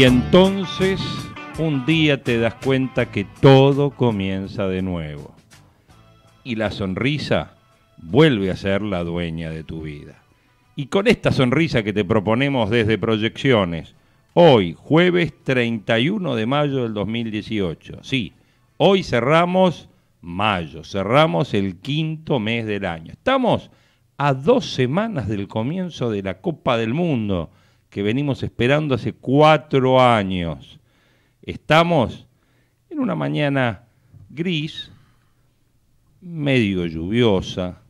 Y entonces un día te das cuenta que todo comienza de nuevo. Y la sonrisa vuelve a ser la dueña de tu vida. Y con esta sonrisa que te proponemos desde Proyecciones, hoy, jueves 31 de mayo del 2018, sí, hoy cerramos mayo, cerramos el quinto mes del año. Estamos a dos semanas del comienzo de la Copa del Mundo que venimos esperando hace cuatro años. Estamos en una mañana gris, medio lluviosa,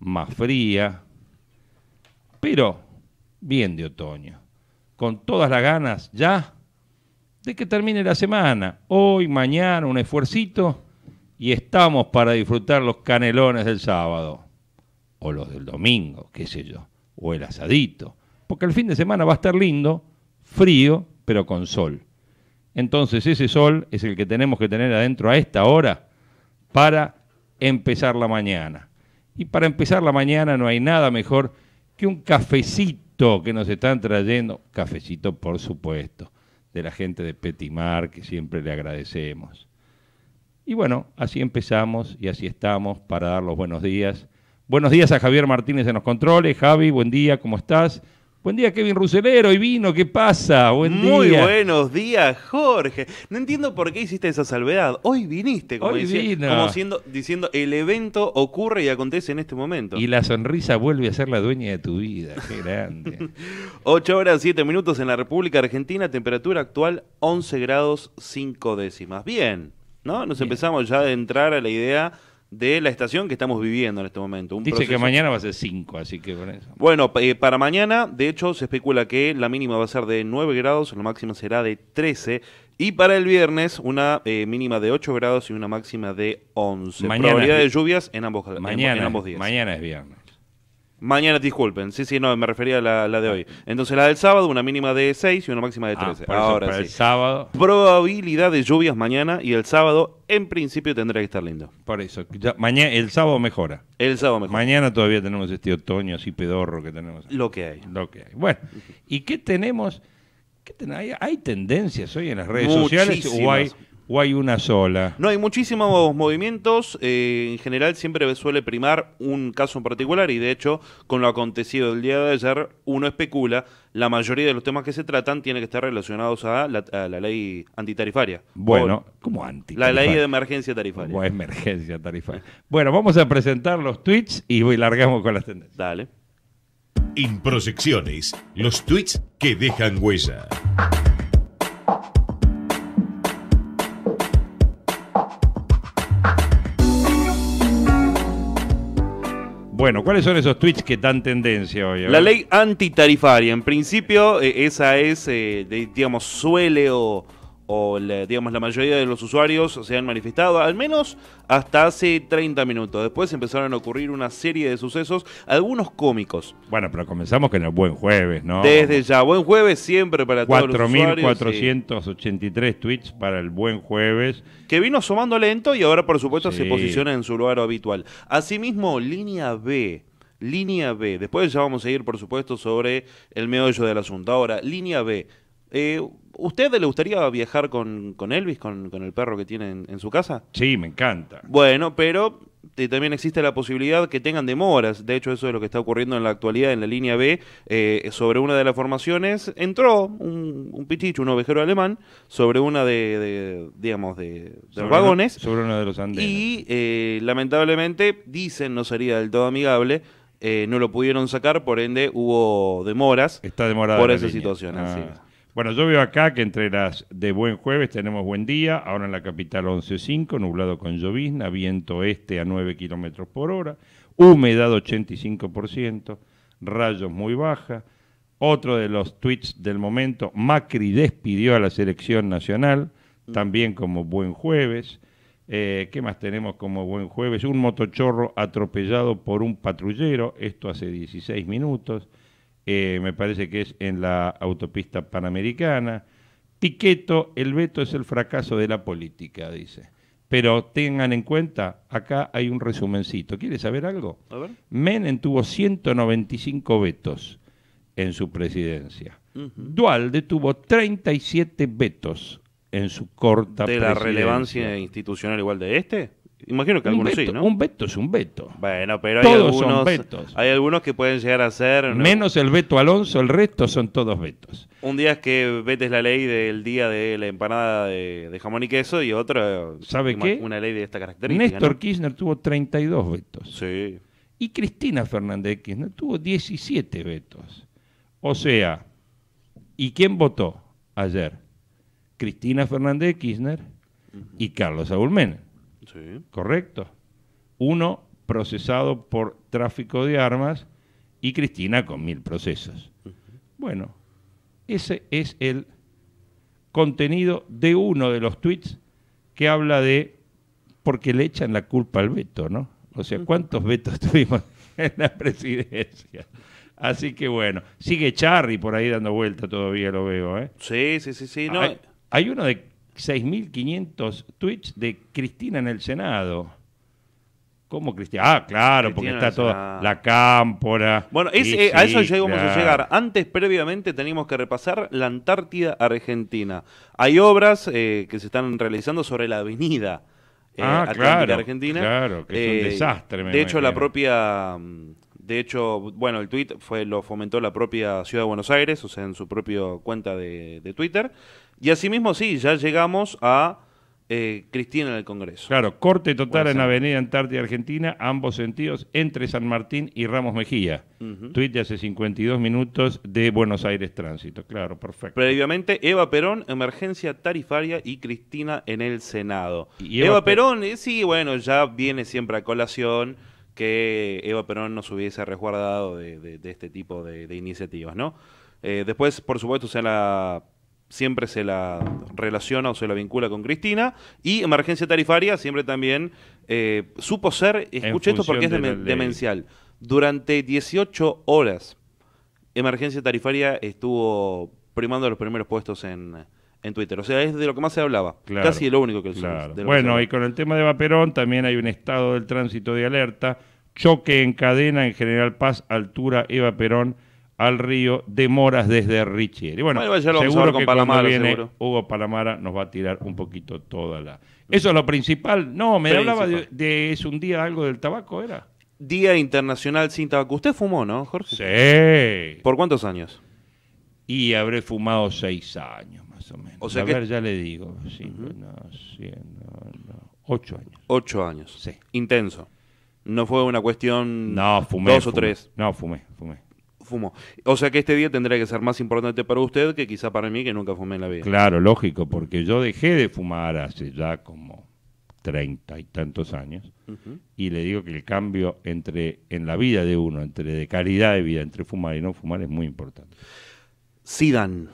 más fría, pero bien de otoño, con todas las ganas ya de que termine la semana, hoy, mañana, un esfuercito, y estamos para disfrutar los canelones del sábado, o los del domingo, qué sé yo, o el asadito, porque el fin de semana va a estar lindo, frío, pero con sol. Entonces ese sol es el que tenemos que tener adentro a esta hora para empezar la mañana. Y para empezar la mañana no hay nada mejor que un cafecito que nos están trayendo, cafecito por supuesto, de la gente de Petimar, que siempre le agradecemos. Y bueno, así empezamos y así estamos para dar los buenos días. Buenos días a Javier Martínez de los controles. Javi, buen día, ¿cómo estás? Buen día, Kevin Ruselero, y vino, ¿qué pasa? Buen Muy día. Muy buenos días, Jorge. No entiendo por qué hiciste esa salvedad. Hoy viniste, como, siendo, diciendo, el evento ocurre y acontece en este momento. Y la sonrisa vuelve a ser la dueña de tu vida, qué grande. 8 horas 7 minutos en la República Argentina, temperatura actual 11 grados 5 décimas. Bien, ¿no? Nos empezamos ya a entrar a la idea de la estación que estamos viviendo en este momento. Dice que mañana va a ser 5, así que por eso. Bueno, eh, para mañana, de hecho, se especula que la mínima va a ser de 9 grados, la máxima será de 13. Y para el viernes, una eh, mínima de 8 grados y una máxima de 11. Probabilidad de lluvias en ambos, mañana, en ambos días. Mañana es viernes. Mañana, disculpen. Sí, sí, no, me refería a la, de hoy. Entonces, la del sábado, una mínima de 6 y una máxima de 13. Ah, Ahora sí. el sábado. Probabilidad de lluvias mañana y el sábado, en principio, tendrá que estar lindo. Por eso. mañana, el sábado mejora. El sábado mejora. Mañana todavía tenemos este otoño así pedorro que tenemos. Lo que hay. Lo que hay. Bueno, ¿y qué tenemos? ¿Qué hay, tendencias hoy en las redes sociales o o hay una sola? No, hay muchísimos movimientos. Eh, en general siempre suele primar un caso en particular y de hecho con lo acontecido el día de ayer uno especula la mayoría de los temas que se tratan tienen que estar relacionados a la, ley antitarifaria. Bueno, ¿cómo antitarifaria? La ley de emergencia tarifaria. O emergencia tarifaria. Bueno, vamos a presentar los tweets y voy, largamos con las tendencias. Dale. Improyecciones, los tweets que dejan huella. Bueno, ¿cuáles son esos tweets que dan tendencia hoy? La ley antitarifaria, en principio, eh, esa es, eh, de, digamos, suele o o digamos la mayoría de los usuarios se han manifestado, al menos hasta hace 30 minutos. Después empezaron a ocurrir una serie de sucesos, algunos cómicos. Bueno, pero comenzamos con el buen jueves, ¿no? Desde ya, buen jueves siempre para todos los usuarios. 4.483 tweets para el buen jueves. Que vino sumando lento y ahora por supuesto se posiciona en su lugar habitual. Asimismo, línea B. Línea B. Después ya vamos a ir, por supuesto, sobre el meollo del asunto. Ahora, línea B eh, ¿Usted le gustaría viajar con, Elvis, con, el perro que tiene en, su casa? Sí, me encanta. Bueno, pero eh, también existe la posibilidad que tengan demoras. De hecho, eso es lo que está ocurriendo en la actualidad en la línea B. Eh, sobre una de las formaciones entró un, un pichicho, un ovejero alemán, sobre una de, digamos, de, vagones. sobre uno de los andenes. Y eh, lamentablemente, dicen, no sería del todo amigable, no lo pudieron sacar, por ende hubo demoras. Está demorada. Por esa situación, ah. Bueno, yo veo acá que entre las de buen jueves tenemos buen día, ahora en la capital 11.5, nublado con llovizna, viento este a 9 kilómetros por hora, humedad 85%, rayos muy baja. Otro de los tweets del momento, Macri despidió a la selección nacional, mm. también como buen jueves. Eh, ¿Qué más tenemos como buen jueves? Un motochorro atropellado por un patrullero, esto hace 16 minutos. Eh, me parece que es en la autopista panamericana. Piqueto, el veto es el fracaso de la política, dice. Pero tengan en cuenta, acá hay un resumencito. ¿Quieres saber algo? A ver. Menem tuvo 195 vetos en su presidencia. Dualde tuvo 37 vetos en su corta ¿De la relevancia institucional igual de este? Imagino que algunos veto, sí, Un veto es un veto. Bueno, pero hay algunos, Hay algunos que pueden llegar a ser. Menos el veto Alonso, el resto son todos vetos. Un día es que vetes la ley del día de la empanada de, jamón y queso y otro. ¿Sabe qué? Una ley de esta característica. Néstor Kirchner tuvo 32 vetos. Sí. Y Cristina Fernández Kirchner tuvo 17 vetos. O sea, ¿y quién votó ayer? Cristina Fernández Kirchner y Carlos Saúl Correcto. Uno procesado por tráfico de armas y Cristina con mil procesos. Bueno, ese es el contenido de uno de los tweets que habla de porque le echan la culpa al veto, ¿no? O sea, ¿cuántos vetos tuvimos en la presidencia? Así que bueno, sigue Charry por ahí dando vuelta todavía, lo veo, ¿eh? Sí, sí, sí, sí. hay, uno de 6.500 tweets de Cristina en el Senado. ¿Cómo Cristina? Ah, claro, porque está toda la cámpora. Bueno, eh, a eso ya íbamos a llegar. Antes, previamente, teníamos que repasar la Antártida Argentina. Hay obras eh, que se están realizando sobre la avenida eh, ah, claro, Claro, que es un eh, desastre. de hecho, la propia de hecho, bueno, el tweet fue, lo fomentó la propia Ciudad de Buenos Aires, o sea, en su propia cuenta de, Twitter. Y asimismo, sí, ya llegamos a eh, Cristina en el Congreso. Claro, corte total en Avenida Antártida Argentina, ambos sentidos, entre San Martín y Ramos Mejía. Tweet de hace 52 minutos de Buenos Aires Tránsito. Claro, perfecto. Previamente, Eva Perón, emergencia tarifaria y Cristina en el Senado. Eva, Perón, eh, sí, bueno, ya viene siempre a colación que Eva Perón nos hubiese resguardado de, este tipo de, iniciativas, ¿no? Eh, después, por supuesto, se la, siempre se la relaciona o se la vincula con Cristina y emergencia tarifaria siempre también eh, supo ser, escuché esto porque es demencial, durante 18 horas emergencia tarifaria estuvo primando los primeros puestos en, en Twitter. O sea, es de lo que más se hablaba. Casi lo único que, Bueno, y con el tema de Eva Perón también hay un estado del tránsito de alerta Choque en cadena en General Paz, altura Eva Perón al río, demoras desde Richieri. Bueno, seguro que Palamara, cuando viene Hugo Palamara nos va a tirar un poquito toda la... Eso es lo principal. No, me hablaba de, es un día algo del tabaco, ¿era? Día Internacional sin Tabaco. Usted fumó, ¿no, Jorge? Sí. ¿Por cuántos años? Y habré fumado seis años, más o menos. O sea a ver, ya le digo. Ocho años. Ocho años. Sí. Intenso. No fue una cuestión no, fumé, dos o tres. No, fumé, fumé. Fumó. O sea que este día tendría que ser más importante para usted que quizá para mí que nunca fumé en la vida. Claro, lógico, porque yo dejé de fumar hace ya como treinta y tantos años y le digo que el cambio entre en la vida de uno, entre de calidad de vida, entre fumar y no fumar es muy importante. Sidan,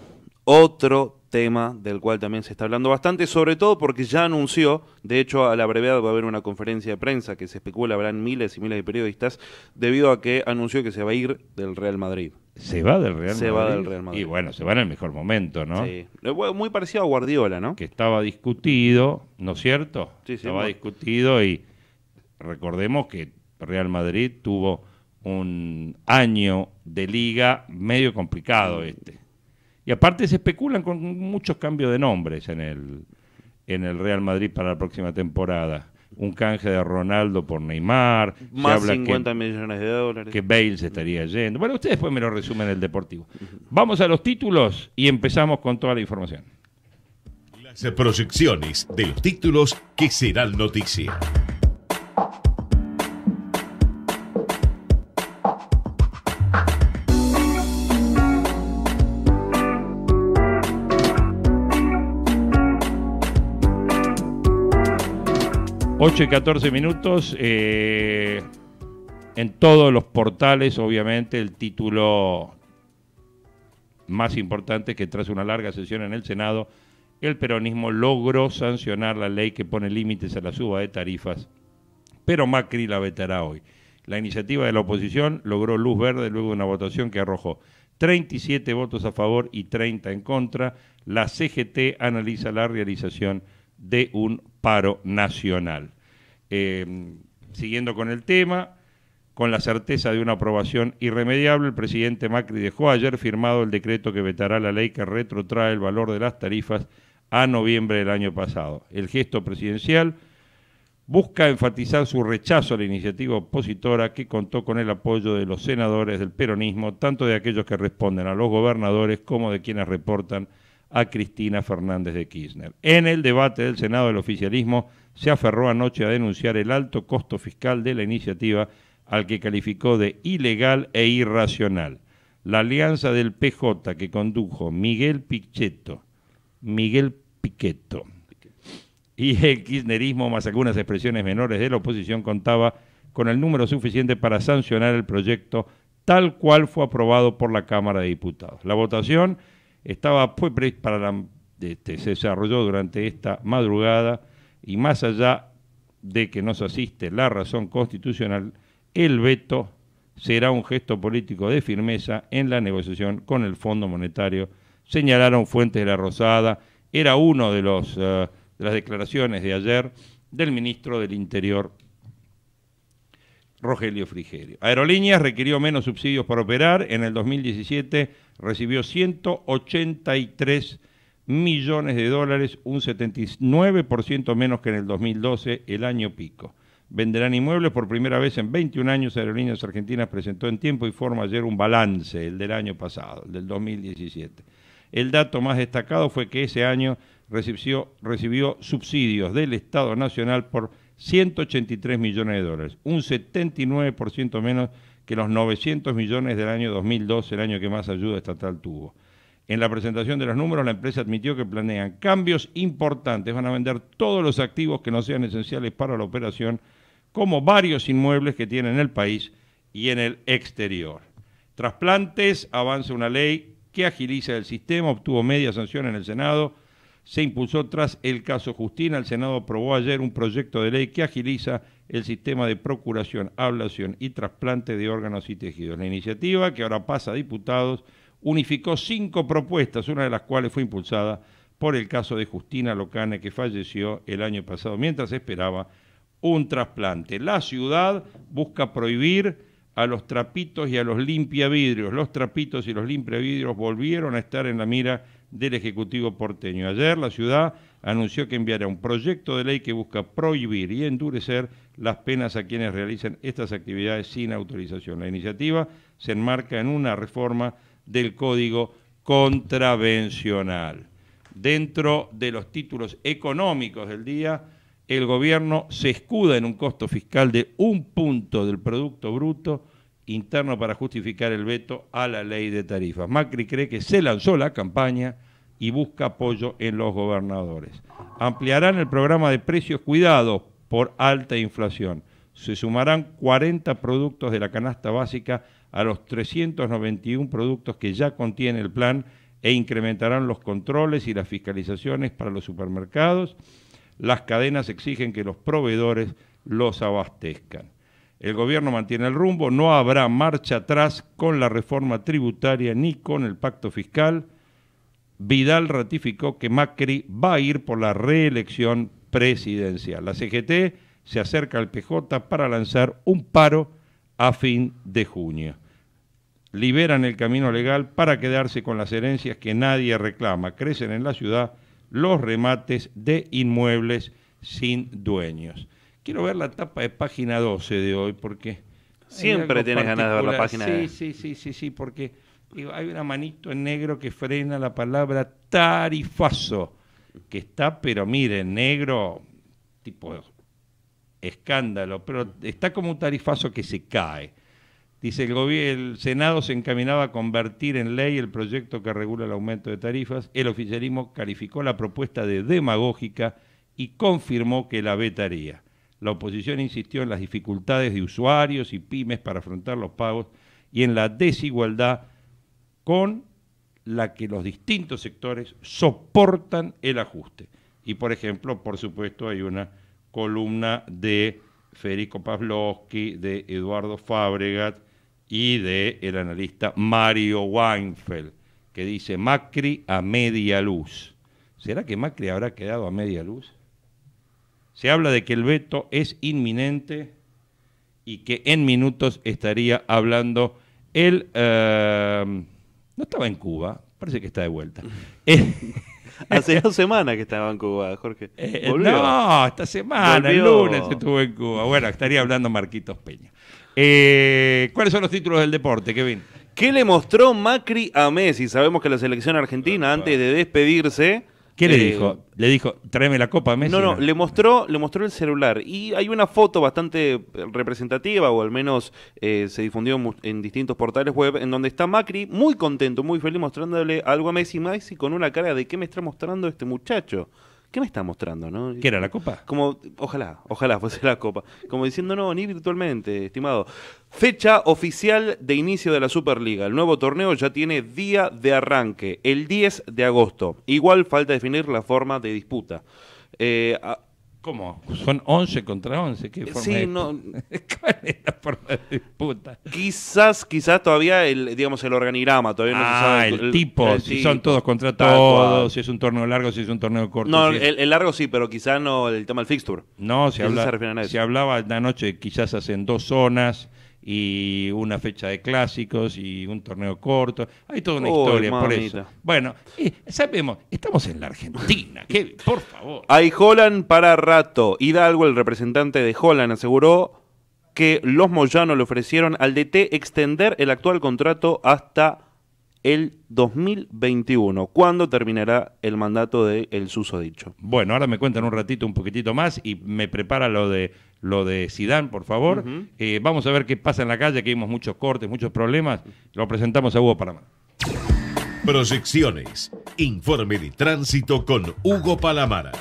otro tema del cual también se está hablando bastante, sobre todo porque ya anunció, de hecho a la brevedad va a haber una conferencia de prensa que se especula, habrán miles y miles de periodistas, debido a que anunció que se va a ir del Real Madrid. Se va del Real Madrid. Se va del Real Madrid. Y bueno, se va en el mejor momento, ¿no? Sí. Eh, muy parecido a Guardiola, ¿no? Que estaba discutido, ¿no es cierto? Sí, sí. Estaba discutido y recordemos que Real Madrid tuvo un año de liga medio complicado este. Y aparte se especulan con muchos cambios de nombres en el, en el Real Madrid para la próxima temporada. Un canje de Ronaldo por Neymar. Más se 50 millones de dólares. Que Bale se estaría yendo. Bueno, ustedes después me lo resumen en el deportivo. Vamos a los títulos y empezamos con toda la información. Las proyecciones de los títulos que serán noticia. 8 y 14 minutos. Eh, en todos los portales, obviamente, el título más importante es que tras una larga sesión en el Senado, el peronismo logró sancionar la ley que pone límites a la suba de tarifas, pero Macri la vetará hoy. La iniciativa de la oposición logró luz verde luego de una votación que arrojó 37 votos a favor y 30 en contra. La CGT analiza la realización de un paro nacional. Em, siguiendo con el tema, con la certeza de una aprobación irremediable, el presidente Macri dejó ayer firmado el decreto que vetará la ley que retrotrae el valor de las tarifas a noviembre del año pasado. El gesto presidencial busca enfatizar su rechazo a la iniciativa opositora que contó con el apoyo de los senadores del peronismo, tanto de aquellos que responden a los gobernadores como de quienes reportan a Cristina Fernández de Kirchner. En el debate del Senado, el oficialismo se aferró anoche a denunciar el alto costo fiscal de la iniciativa al que calificó de ilegal e irracional. La alianza del PJ que condujo Miguel Pichetto, Miguel Piqueto y el kirchnerismo, más algunas expresiones menores de la oposición, contaba con el número suficiente para sancionar el proyecto tal cual fue aprobado por la Cámara de Diputados. La votación estaba fue para este, se desarrolló durante esta madrugada y más allá de que nos asiste la razón constitucional, el veto será un gesto político de firmeza en la negociación con el Fondo Monetario, señalaron fuentes de la Rosada, era uno de los eh, de las declaraciones de ayer del ministro del Interior Rogelio Frigerio. Aerolíneas requirió menos subsidios para operar. En el 2017 recibió 183 millones de dólares, un 79% menos que en el 2012, el año pico. Venderán inmuebles por primera vez en 21 años. Aerolíneas Argentinas presentó en tiempo y forma ayer un balance, el del año pasado, el del 2017. El dato más destacado fue que ese año recibió, recibió subsidios del Estado Nacional por 183 millones de dólares, un 79% menos que los 900 millones del año 2012, el año que más ayuda estatal tuvo. En la presentación de los números, la empresa admitió que planean cambios importantes, van a vender todos los activos que no sean esenciales para la operación, como varios inmuebles que tiene en el país y en el exterior. Trasplantes avanza una ley que agiliza el sistema, obtuvo media sanción en el Senado, se impulsó tras el caso Justina. El Senado aprobó ayer un proyecto de ley que agiliza el sistema de procuración, ablación y trasplante de órganos y tejidos. La iniciativa, que ahora pasa a diputados, unificó cinco propuestas, una de las cuales fue impulsada por el caso de Justina Locane, que falleció el año pasado mientras esperaba un trasplante. La ciudad busca prohibir a los trapitos y a los limpiavidrios. Los trapitos y los limpiavidrios volvieron a estar en la mira del Ejecutivo porteño. Ayer la ciudad anunció que enviará un proyecto de ley que busca prohibir y endurecer las penas a quienes realicen estas actividades sin autorización. La iniciativa se enmarca en una reforma del Código Contravencional. Dentro de los títulos económicos del día, el gobierno se escuda en un costo fiscal de un punto del Producto Bruto interno para justificar el veto a la ley de tarifas. Macri cree que se lanzó la campaña y busca apoyo en los gobernadores. Ampliarán el programa de precios cuidados por alta inflación. Se sumarán 40 productos de la canasta básica a los 391 productos que ya contiene el plan e incrementarán los controles y las fiscalizaciones para los supermercados. Las cadenas exigen que los proveedores los abastezcan. El gobierno mantiene el rumbo, no habrá marcha atrás con la reforma tributaria ni con el pacto fiscal. Vidal ratificó que Macri va a ir por la reelección presidencial. La CGT se acerca al PJ para lanzar un paro a fin de junio. Liberan el camino legal para quedarse con las herencias que nadie reclama. Crecen en la ciudad los remates de inmuebles sin dueños. Quiero ver la tapa de página 12 de hoy porque... Siempre tienes ganas de ver la página. Sí, sí, sí, sí, sí, porque hay una manito en negro que frena la palabra tarifazo, que está, pero mire, negro, tipo escándalo, pero está como un tarifazo que se cae. Dice, el, el Senado se encaminaba a convertir en ley el proyecto que regula el aumento de tarifas. El oficialismo calificó la propuesta de demagógica y confirmó que la vetaría la oposición insistió en las dificultades de usuarios y pymes para afrontar los pagos y en la desigualdad con la que los distintos sectores soportan el ajuste. Y por ejemplo, por supuesto, hay una columna de Federico Pavlovsky, de Eduardo Fábregat y de el analista Mario Weinfeld, que dice Macri a media luz. ¿Será que Macri habrá quedado a media luz? Se habla de que el veto es inminente y que en minutos estaría hablando él... Eh, no estaba en Cuba, parece que está de vuelta. Eh, Hace dos semanas que estaba en Cuba, Jorge. Eh, no, esta semana, el lunes estuvo en Cuba. Bueno, estaría hablando Marquitos Peña. ¿Cuáles son los títulos del deporte, Kevin? ¿Qué le mostró Macri a Messi? Sabemos que la selección argentina, antes de despedirse, ¿Qué le eh, dijo? ¿Le dijo, tráeme la copa a Messi? No, no, le mostró, le mostró el celular. Y hay una foto bastante representativa, o al menos eh, se difundió en distintos portales web, en donde está Macri muy contento, muy feliz mostrándole algo a Messi. Messi con una cara de ¿qué me está mostrando este muchacho? ¿qué me está mostrando? ¿no? ¿Qué era la copa? Como, ojalá, ojalá fuese la copa. Como diciendo, no, ni virtualmente, estimado. Fecha oficial de inicio de la Superliga. El nuevo torneo ya tiene día de arranque, el 10 de agosto. Igual falta definir la forma de disputa. Eh, ¿Cómo? Son 11 contra 11. ¿Qué forma sí, no. ¿Cuál disputa? Quizás, quizás todavía el, digamos, el organigrama, todavía no se ah, sabe. El, el tipo, si son todos contra todos, si es un torneo largo, si es un torneo corto. No, el, largo sí, pero quizás no el tema del fixture. No, se, hablaba se, hablaba la noche, quizás hacen dos zonas y una fecha de clásicos y un torneo corto. Hay toda una historia por eso. Bueno, eh, sabemos, estamos en la Argentina, Kevin, por favor. Hay Holland para rato. Hidalgo, el representante de Holland, aseguró que los Moyanos le ofrecieron al DT extender el actual contrato hasta el 2021, ¿Cuándo terminará el mandato del el Dicho? Bueno, ahora me cuentan un ratito, un poquitito más y me prepara lo de lo de Sidán, por favor. Eh, vamos a ver qué pasa en la calle, que vimos muchos cortes, muchos problemas. Lo presentamos a Hugo Palamara. Proyecciones. Informe de tránsito con Hugo Palamara.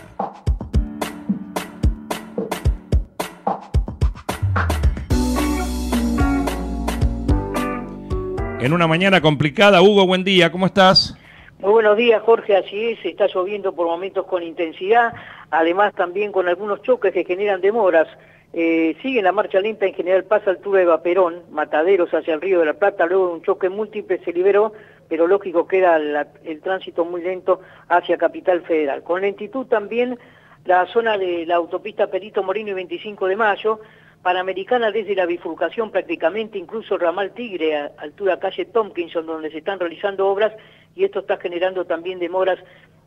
En una mañana complicada, Hugo, buen día, ¿cómo estás? Muy buenos días, Jorge, así es, está lloviendo por momentos con intensidad, además también con algunos choques que generan demoras. Eh, sigue la marcha lenta en General pasa altura de Vaperón, Mataderos hacia el Río de la Plata, luego de un choque múltiple se liberó, pero lógico queda el tránsito muy lento hacia Capital Federal. Con lentitud también la zona de la autopista Perito Moreno y 25 de Mayo, Panamericana desde la bifurcación prácticamente, incluso Ramal Tigre, altura calle Tompkinson, donde se están realizando obras, y esto está generando también demoras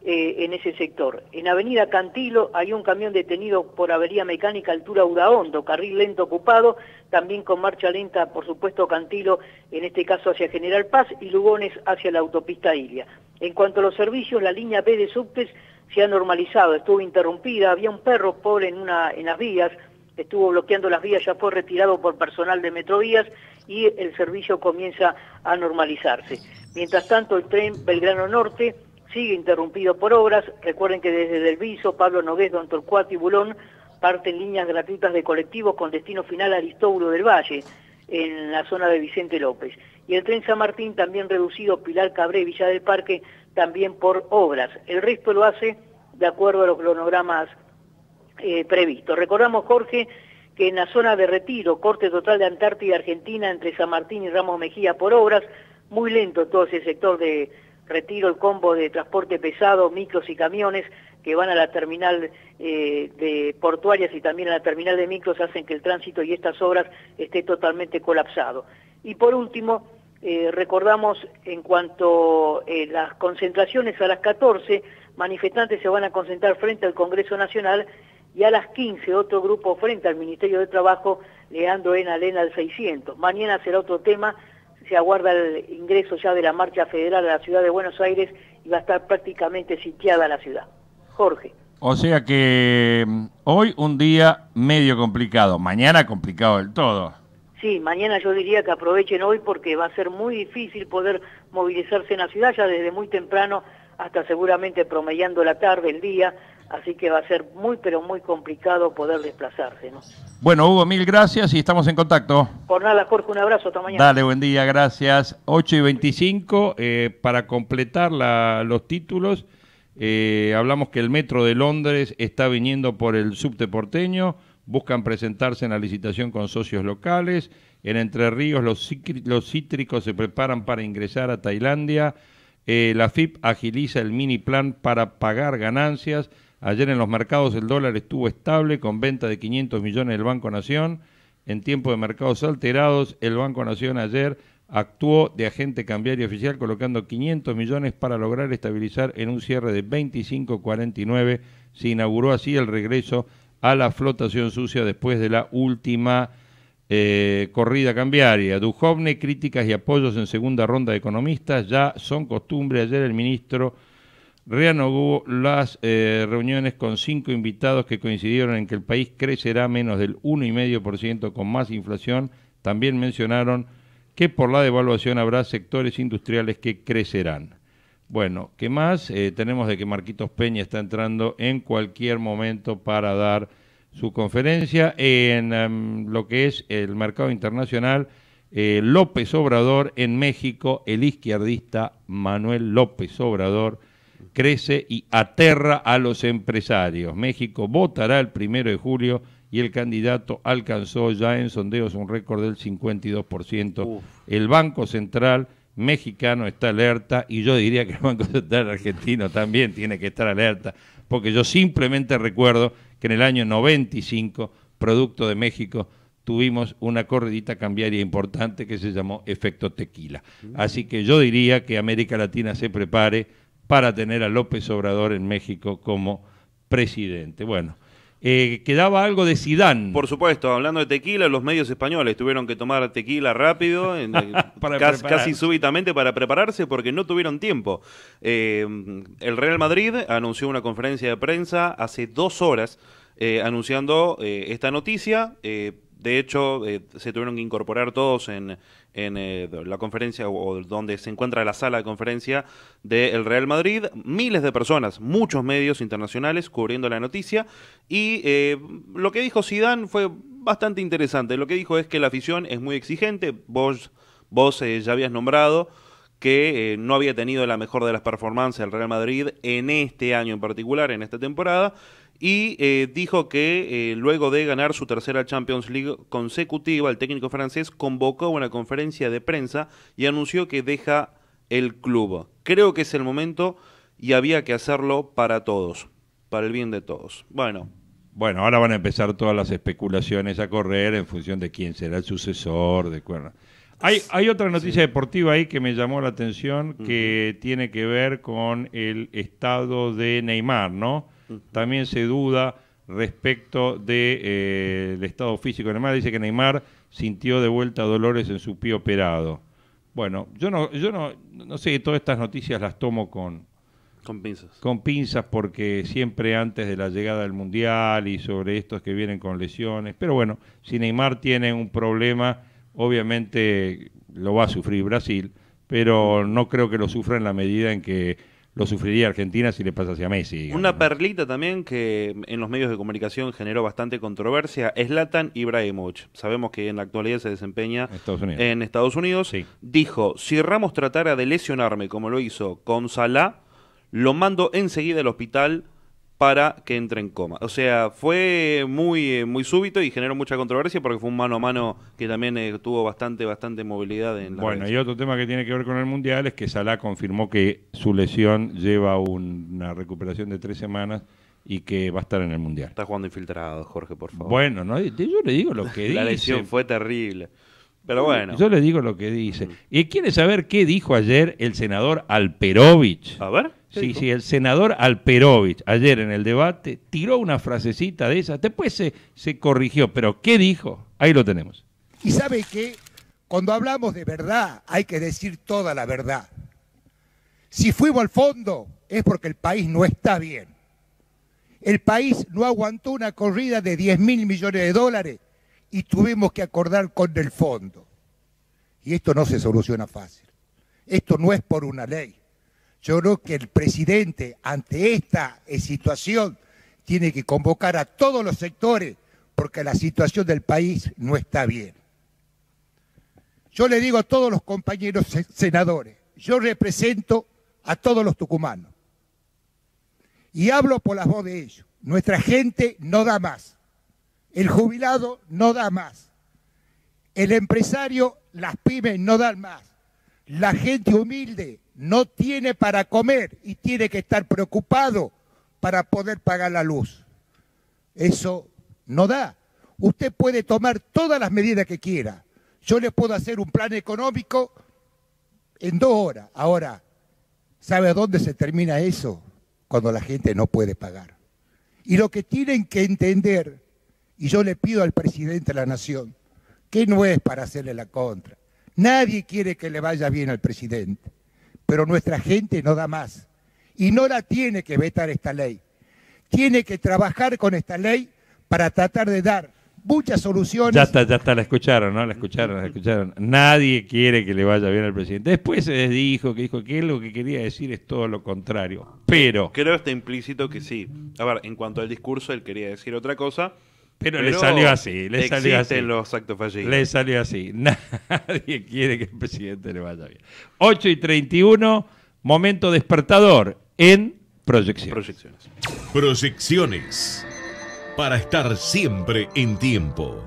eh, en ese sector. En Avenida Cantilo hay un camión detenido por avería mecánica altura hondo, carril lento ocupado, también con marcha lenta, por supuesto, Cantilo, en este caso hacia General Paz, y Lugones hacia la autopista Ilia. En cuanto a los servicios, la línea B de subtes se ha normalizado, estuvo interrumpida, había un perro pobre en, una, en las vías, estuvo bloqueando las vías, ya fue retirado por personal de Metrovías y el servicio comienza a normalizarse. Mientras tanto, el tren Belgrano Norte sigue interrumpido por obras. Recuerden que desde Delviso, Pablo Nogués, Don Torcuato y Bulón parten líneas gratuitas de colectivos con destino final a Aristóbulo del Valle, en la zona de Vicente López. Y el tren San Martín también reducido Pilar Cabré, Villa del Parque, también por obras. El resto lo hace de acuerdo a los cronogramas eh, previstos. Recordamos, Jorge, que en la zona de retiro, corte total de Antártida Argentina entre San Martín y Ramos Mejía por obras, muy lento todo ese sector de retiro el combo de transporte pesado, micros y camiones que van a la terminal eh, de portuarias y también a la terminal de micros, hacen que el tránsito y estas obras esté totalmente colapsado. Y por último, eh, recordamos en cuanto a eh, las concentraciones a las 14, manifestantes se van a concentrar frente al Congreso Nacional y a las 15 otro grupo frente al Ministerio de Trabajo, Leandro en Alena al 600. Mañana será otro tema se aguarda el ingreso ya de la marcha federal a la ciudad de Buenos Aires y va a estar prácticamente sitiada la ciudad. Jorge. O sea que mm, hoy un día medio complicado, mañana complicado del todo. Sí, mañana yo diría que aprovechen hoy porque va a ser muy difícil poder movilizarse en la ciudad ya desde muy temprano hasta seguramente promediando la tarde, el día, así que va a ser muy, pero muy complicado poder desplazarse. ¿no? Bueno, Hugo, mil gracias y estamos en contacto. Por nada, Jorge, un abrazo, hasta mañana. Dale, buen día, gracias. 8 y 25, eh, para completar los títulos, eh, hablamos que el Metro de Londres está viniendo por el subte porteño, buscan presentarse en la licitación con socios locales, en Entre Ríos los, cítricos se preparan para ingresar a Tailandia, eh, la FIP agiliza el mini plan para pagar ganancias, Ayer en los mercados el dólar estuvo estable con venta de 500 millones del Banco Nación. En tiempo de mercados alterados, el Banco Nación ayer actuó de agente cambiario oficial colocando 500 millones para lograr estabilizar en un cierre de 25.49. Se inauguró así el regreso a la flotación sucia después de la última eh, corrida cambiaria. Dujovne, críticas y apoyos en segunda ronda de economistas ya son costumbre. Ayer el ministro reanudó las eh, reuniones con cinco invitados que coincidieron en que el país crecerá menos del 1,5% con más inflación. También mencionaron que por la devaluación habrá sectores industriales que crecerán. Bueno, ¿qué más? Eh, tenemos de que Marquitos Peña está entrando en cualquier momento para dar su conferencia en em, lo que es el mercado internacional. Eh, López Obrador en México, el izquierdista Manuel López Obrador crece y aterra a los empresarios. México votará el primero de julio y el candidato alcanzó ya en sondeos un récord del 52%. El Banco Central mexicano está alerta y yo diría que el Banco Central argentino también tiene que estar alerta, porque yo simplemente recuerdo que en el año 95, producto de México, tuvimos una corredita cambiaria importante que se llamó efecto tequila. Mm. Así que yo diría que América Latina se prepare para tener a López Obrador en México como presidente. Bueno, eh, quedaba algo de Sidán. Por supuesto, hablando de tequila, los medios españoles tuvieron que tomar tequila rápido, eh, casi, súbitamente para prepararse porque no tuvieron tiempo. Eh, el Real Madrid anunció una conferencia de prensa hace dos horas anunciando esta noticia. de hecho, se tuvieron que incorporar todos en, en eh, la conferencia o donde se encuentra la sala de conferencia del Real Madrid. Miles de personas, muchos medios internacionales cubriendo la noticia. Y eh, lo que dijo Sidán fue bastante interesante. Lo que dijo es que la afición es muy exigente. Vos, vos eh, ya habías nombrado que no había tenido la mejor de las performances el Real Madrid en este año en particular, en esta temporada, y eh, dijo que eh, luego de ganar su tercera Champions League consecutiva, el técnico francés convocó una conferencia de prensa y anunció que deja el club. Creo que es el momento y había que hacerlo para todos, para el bien de todos. Bueno. Bueno, ahora van a empezar todas las especulaciones a correr en función de quién será el sucesor, de acuerdo Hay, hay, otra noticia deportiva ahí que me llamó la atención que tiene que ver con el estado de Neymar, ¿no? También se duda respecto del eh, estado físico de Neymar. Dice que Neymar sintió de vuelta dolores en su pie operado. Bueno, yo no, yo no, no sé, todas estas noticias las tomo con, con Con pinzas porque siempre antes de la llegada del Mundial y sobre estos que vienen con lesiones. Pero bueno, si Neymar tiene un problema, obviamente lo va a sufrir Brasil, pero no creo que lo sufra en la medida en que lo sufriría Argentina si le pasa a Messi. Una perlita también que en los medios de comunicación generó bastante controversia es Latan Ibrahimovic. Sabemos que en la actualidad se desempeña en Estados Unidos. Dijo, si Ramos tratara de lesionarme como lo hizo con Salah, lo mando enseguida al hospital para que entre en coma. O sea, fue muy, eh, muy súbito y generó mucha controversia porque fue un mano a mano que también eh, tuvo bastante, bastante movilidad en la Bueno, y otro tema que tiene que ver con el Mundial es que Salah confirmó que su lesión lleva una recuperación de tres semanas y que va a estar en el Mundial. Está jugando infiltrado, Jorge, por favor. Bueno, yo le digo lo que dice. la lesión fue terrible. Pero bueno. Yo le digo lo que dice. Mm. ¿Y quiere saber qué dijo ayer el senador Alperovich? A ver Sí, sí, el senador Alperovich ayer en el debate tiró una frasecita de esa, después se, se corrigió, pero ¿qué dijo? Ahí lo tenemos. Y sabe que cuando hablamos de verdad hay que decir toda la verdad. Si fuimos al fondo es porque el país no está bien. El país no aguantó una corrida de 10 mil millones de dólares y tuvimos que acordar con el fondo. Y esto no se soluciona fácil. Esto no es por una ley. Yo creo que el presidente ante esta eh, situación tiene que convocar a todos los sectores porque la situación del país no está bien. Yo le digo a todos los compañeros senadores, yo represento a todos los tucumanos y hablo por la voz de ellos. Nuestra gente no da más, el jubilado no da más, el empresario, las pymes no dan más, la gente humilde no tiene para comer y tiene que estar preocupado para poder pagar la luz. Eso no da. Usted puede tomar todas las medidas que quiera. Yo le puedo hacer un plan económico en dos horas. Ahora, ¿sabe dónde se termina eso? Cuando la gente no puede pagar. Y lo que tienen que entender, y yo le pido al presidente de la Nación, que no es para hacerle la contra. Nadie quiere que le vaya bien al presidente pero nuestra gente no da más. Y no la tiene que vetar esta ley. Tiene que trabajar con esta ley para tratar de dar muchas soluciones. Ya está, ya está, la escucharon, ¿no? La escucharon, la escucharon. Nadie quiere que le vaya bien al presidente. Después se les dijo que dijo que lo que quería decir es todo lo contrario. Pero. Creo está implícito que sí. A ver, en cuanto al discurso, él quería decir otra cosa pero, le salió así, le salió así. Le salió así. Nadie quiere que el presidente le vaya bien. 8 y 31, momento despertador en proyecciones. Proyecciones. Proyecciones. Para estar siempre en tiempo.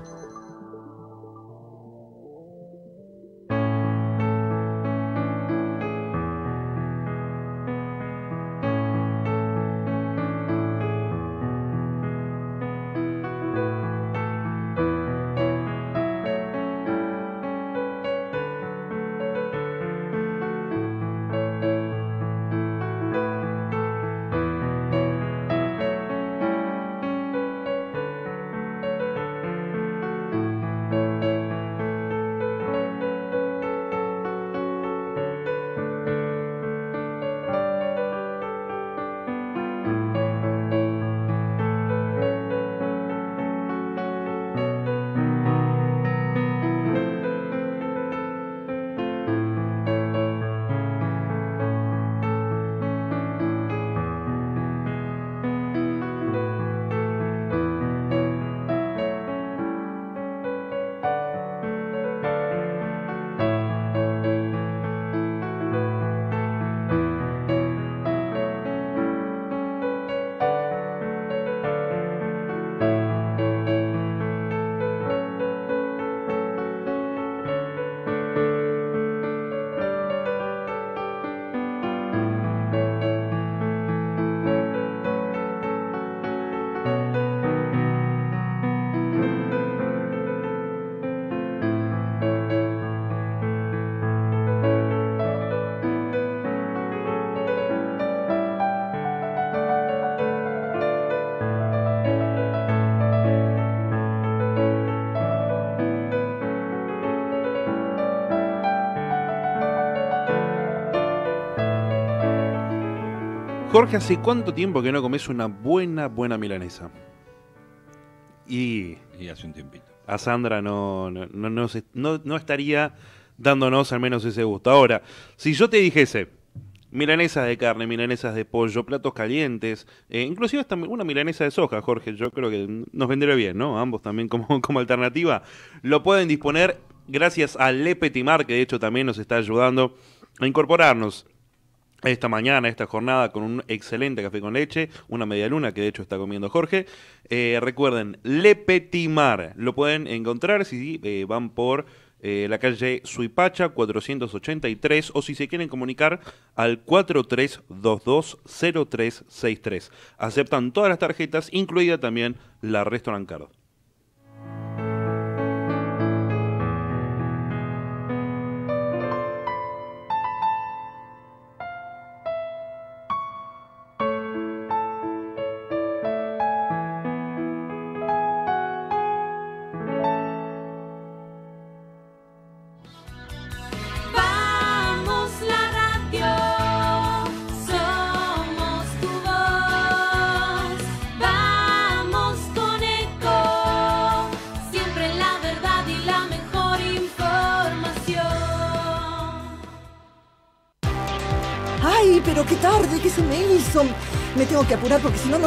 Jorge, ¿hace cuánto tiempo que no comes una buena, buena milanesa? Y, y hace un tiempito. A Sandra no, no, estaría dándonos al menos ese gusto. Ahora, si yo te dijese, milanesas de carne, milanesas de pollo, platos calientes, eh, inclusive hasta una milanesa de soja, Jorge, yo creo que nos vendría bien, ¿no? Ambos también como, como alternativa. Lo pueden disponer gracias a Lepetimar, que de hecho también nos está ayudando a incorporarnos esta mañana, esta jornada, con un excelente café con leche, una media luna que de hecho está comiendo Jorge. Eh, recuerden, Le lo pueden encontrar si eh, van por eh, la calle Suipacha 483 o si se quieren comunicar al 43220363. Aceptan todas las tarjetas, incluida también la Restaurant Card.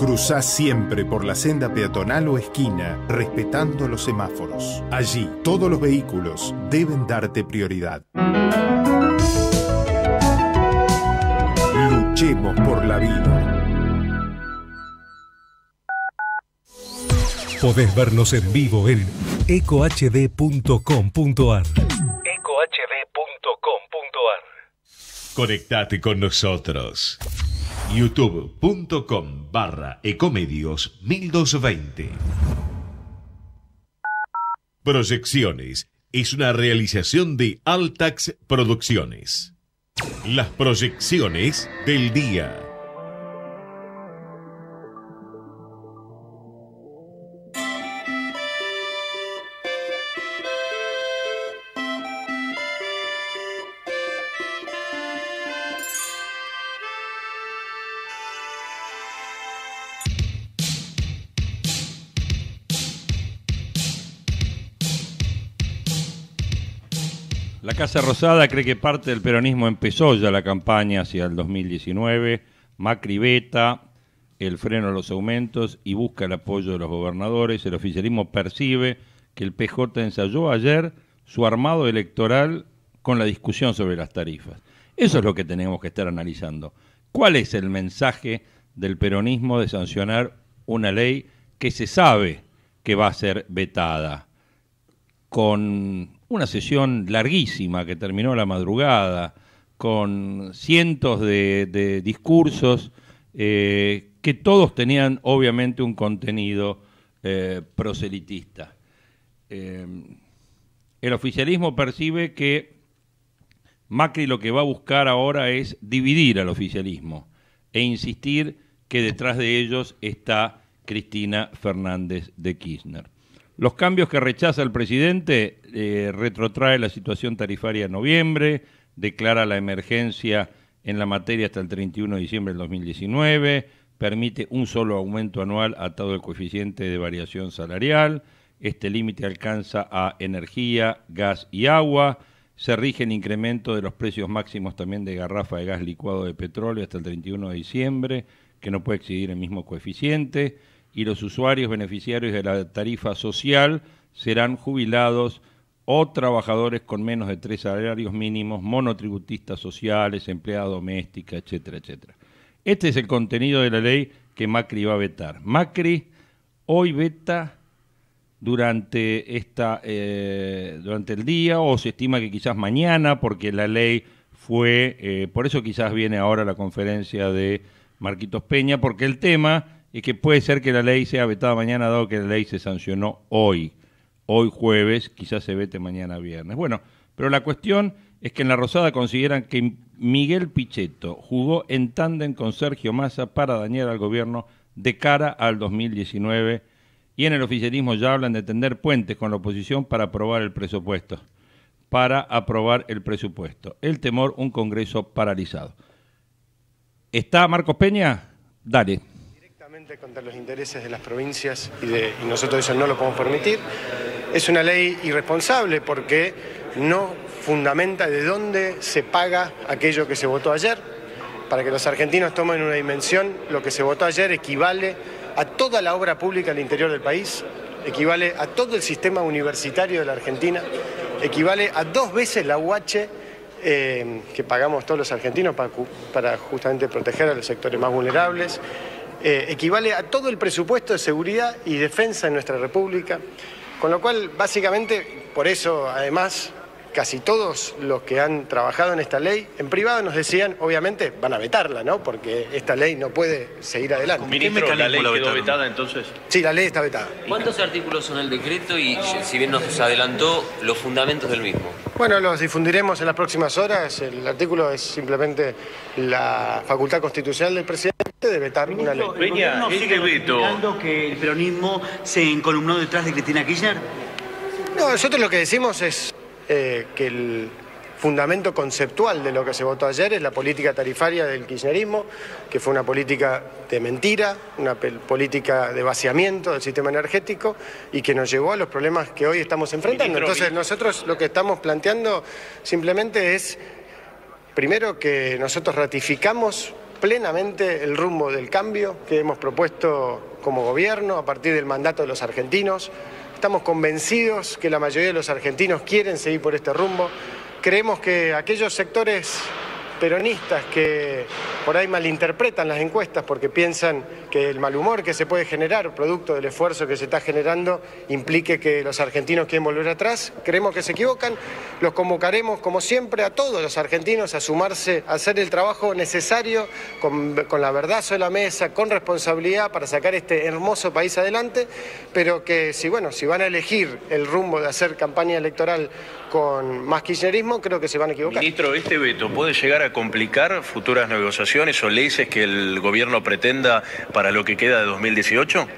Cruzá siempre por la senda peatonal o esquina, respetando los semáforos. Allí, todos los vehículos deben darte prioridad. Luchemos por la vida. Podés vernos en vivo en ecohd.com.ar. ecohd.com.ar. Conectate con nosotros youtube.com barra ecomedios 1220. Proyecciones es una realización de Altax Producciones. Las proyecciones del día. Casa Rosada cree que parte del peronismo empezó ya la campaña hacia el 2019. Macri veta el freno a los aumentos y busca el apoyo de los gobernadores. El oficialismo percibe que el PJ ensayó ayer su armado electoral con la discusión sobre las tarifas. Eso es lo que tenemos que estar analizando. ¿Cuál es el mensaje del peronismo de sancionar una ley que se sabe que va a ser vetada? Con una sesión larguísima que terminó la madrugada, con cientos de, discursos eh, que todos tenían obviamente un contenido eh, proselitista. Eh, el oficialismo percibe que Macri lo que va a buscar ahora es dividir al oficialismo e insistir que detrás de ellos está Cristina Fernández de Kirchner. Los cambios que rechaza el presidente eh, retrotrae la situación tarifaria en noviembre, declara la emergencia en la materia hasta el 31 de diciembre del 2019, permite un solo aumento anual atado al coeficiente de variación salarial, este límite alcanza a energía, gas y agua, se rige el incremento de los precios máximos también de garrafa de gas licuado de petróleo hasta el 31 de diciembre, que no puede excedir el mismo coeficiente, y los usuarios beneficiarios de la tarifa social serán jubilados o trabajadores con menos de tres salarios mínimos, monotributistas sociales, empleada doméstica, etcétera, etcétera. Este es el contenido de la ley que Macri va a vetar. Macri hoy veta durante, esta, eh, durante el día o se estima que quizás mañana, porque la ley fue, eh, por eso quizás viene ahora la conferencia de Marquitos Peña, porque el tema y que puede ser que la ley sea vetada mañana, dado que la ley se sancionó hoy, hoy jueves, quizás se vete mañana viernes. Bueno, pero la cuestión es que en La Rosada consideran que Miguel Pichetto jugó en tándem con Sergio Massa para dañar al gobierno de cara al 2019 y en el oficialismo ya hablan de tender puentes con la oposición para aprobar el presupuesto. Para aprobar el presupuesto. El temor, un Congreso paralizado. ¿Está Marcos Peña? Dale contra los intereses de las provincias y, de, nosotros eso no lo podemos permitir. Es una ley irresponsable porque no fundamenta de dónde se paga aquello que se votó ayer. Para que los argentinos tomen una dimensión, lo que se votó ayer equivale a toda la obra pública al interior del país, equivale a todo el sistema universitario de la Argentina, equivale a dos veces la UH que pagamos todos los argentinos para justamente proteger a los sectores más vulnerables. Eh, equivale a todo el presupuesto de seguridad y defensa en nuestra República, con lo cual básicamente, por eso además, casi todos los que han trabajado en esta ley, en privado nos decían, obviamente, van a vetarla, ¿no? Porque esta ley no puede seguir adelante. ¿la ley quedó vetada, entonces? Sí, la ley está vetada. ¿Cuántos artículos son el decreto y, si bien nos adelantó, los fundamentos del mismo? Bueno, los difundiremos en las próximas horas. El artículo es simplemente la facultad constitucional del presidente de vetar una ley. Peña, sigue este que el peronismo se encolumnó detrás de Cristina Kirchner? No, nosotros lo que decimos es eh, que el fundamento conceptual de lo que se votó ayer es la política tarifaria del kirchnerismo, que fue una política de mentira, una política de vaciamiento del sistema energético y que nos llevó a los problemas que hoy estamos enfrentando. Entonces nosotros lo que estamos planteando simplemente es, primero, que nosotros ratificamos plenamente el rumbo del cambio que hemos propuesto como gobierno a partir del mandato de los argentinos. Estamos convencidos que la mayoría de los argentinos quieren seguir por este rumbo. Creemos que aquellos sectores peronistas que por ahí malinterpretan las encuestas porque piensan que el mal humor que se puede generar producto del esfuerzo que se está generando implique que los argentinos quieren volver atrás. Creemos que se equivocan. Los convocaremos, como siempre, a todos los argentinos a sumarse, a hacer el trabajo necesario con, la verdad sobre la mesa, con responsabilidad para sacar este hermoso país adelante, pero que si, bueno, si van a elegir el rumbo de hacer campaña electoral con más kirchnerismo, creo que se van a equivocar. Ministro, ¿este veto puede llegar a complicar futuras negociaciones o leyes que el gobierno pretenda para lo que queda de 2018?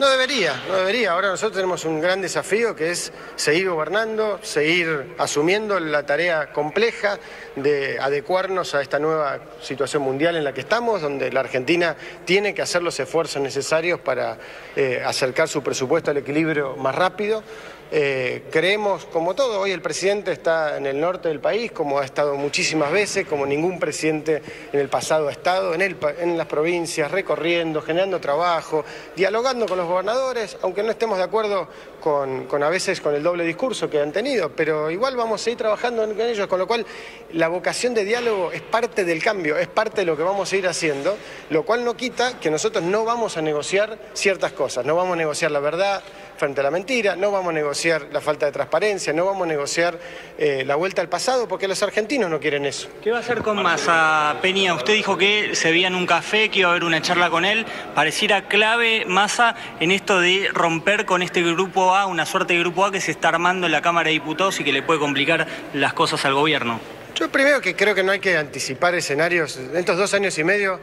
No debería, no debería. Ahora nosotros tenemos un gran desafío que es seguir gobernando, seguir asumiendo la tarea compleja de adecuarnos a esta nueva situación mundial en la que estamos, donde la Argentina tiene que hacer los esfuerzos necesarios para eh, acercar su presupuesto al equilibrio más rápido. Eh, creemos, como todo, hoy el presidente está en el norte del país, como ha estado muchísimas veces, como ningún presidente en el pasado ha estado, en, el, en las provincias, recorriendo, generando trabajo, dialogando con los gobernadores, aunque no estemos de acuerdo con, con a veces con el doble discurso que han tenido, pero igual vamos a ir trabajando con ellos, con lo cual la vocación de diálogo es parte del cambio, es parte de lo que vamos a ir haciendo, lo cual no quita que nosotros no vamos a negociar ciertas cosas, no vamos a negociar la verdad frente a la mentira, no vamos a negociar negociar la falta de transparencia, no vamos a negociar eh, la vuelta al pasado porque los argentinos no quieren eso. ¿Qué va a hacer con Massa, Peña? Usted dijo que se veía en un café, que iba a haber una charla con él. Pareciera clave Massa en esto de romper con este grupo A, una suerte de grupo A que se está armando en la Cámara de Diputados y que le puede complicar las cosas al gobierno. Yo primero que creo que no hay que anticipar escenarios. En estos dos años y medio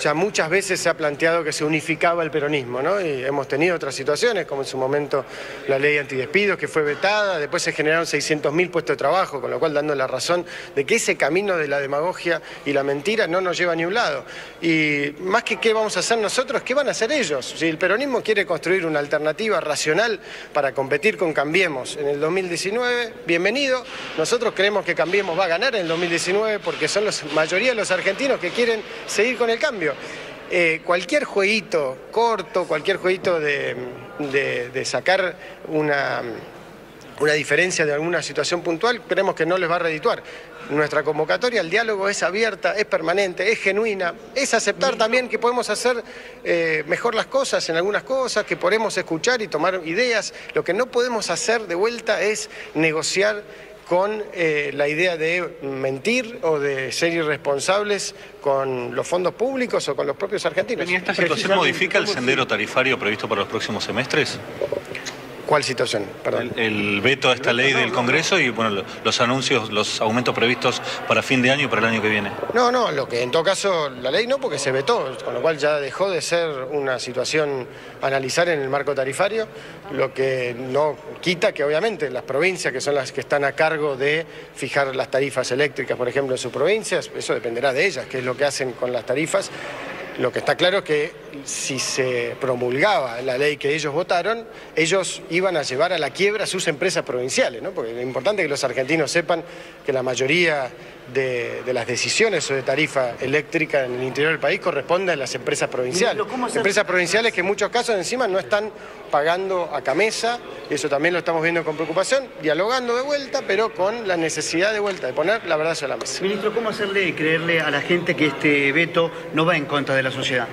ya muchas veces se ha planteado que se unificaba el peronismo, ¿no? Y hemos tenido otras situaciones, como en su momento la ley antidespidos, que fue vetada, después se generaron 600.000 puestos de trabajo, con lo cual dando la razón de que ese camino de la demagogia y la mentira no nos lleva a ningún lado. Y más que qué vamos a hacer nosotros, ¿qué van a hacer ellos? Si el peronismo quiere construir una alternativa racional para competir con Cambiemos en el 2019, bienvenido. Nosotros creemos que Cambiemos va a ganar en el 2019 porque son la mayoría de los argentinos que quieren seguir con el cambio. Eh, cualquier jueguito corto, cualquier jueguito de, sacar una, diferencia de alguna situación puntual, creemos que no les va a redituar. Nuestra convocatoria, el diálogo es abierta, es permanente, es genuina, es aceptar también que podemos hacer eh, mejor las cosas en algunas cosas, que podemos escuchar y tomar ideas. Lo que no podemos hacer de vuelta es negociar con eh, la idea de mentir o de ser irresponsables con los fondos públicos o con los propios argentinos. ¿Y esta situación modifica el sendero tarifario previsto para los próximos semestres? ¿Cuál situación? El, veto a esta ley del Congreso y bueno, los anuncios, los aumentos previstos para fin de año y para el año que viene. No, no, lo que en todo caso la ley no, porque se vetó, con lo cual ya dejó de ser una situación analizar en el marco tarifario, lo que no quita que obviamente las provincias, que son las que están a cargo de fijar las tarifas eléctricas, por ejemplo, en sus provincias, eso dependerá de ellas, qué es lo que hacen con las tarifas. Lo que está claro es que si se promulgaba la ley que ellos votaron, ellos iban a llevar a la quiebra sus empresas provinciales, ¿no? Porque es importante que los argentinos sepan que la mayoría de, las decisiones sobre tarifa eléctrica en el interior del país corresponde a las empresas provinciales. Empresas provinciales que en muchos casos encima no están pagando a y eso también lo estamos viendo con preocupación, dialogando de vuelta, pero con la necesidad de vuelta de poner la verdad sobre la mesa. Ministro, ¿cómo hacerle creerle a la gente que este veto no va en contra de la la sociedad?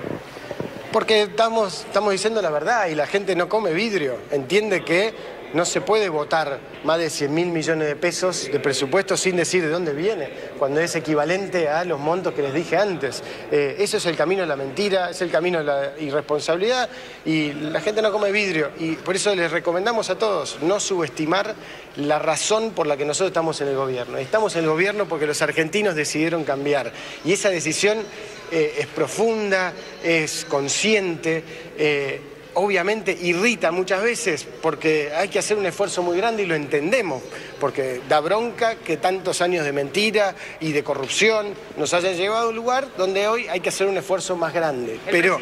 Porque estamos, estamos diciendo la verdad y la gente no come vidrio, entiende que no se puede votar más de 100 mil millones de pesos de presupuesto sin decir de dónde viene, cuando es equivalente a los montos que les dije antes. Eh, eso es el camino de la mentira, es el camino de la irresponsabilidad y la gente no come vidrio. Y por eso les recomendamos a todos no subestimar la razón por la que nosotros estamos en el gobierno. Estamos en el gobierno porque los argentinos decidieron cambiar. Y esa decisión eh, es profunda, es consciente. Eh, obviamente irrita muchas veces porque hay que hacer un esfuerzo muy grande y lo entendemos, porque da bronca que tantos años de mentira y de corrupción nos hayan llevado a un lugar donde hoy hay que hacer un esfuerzo más grande. Pero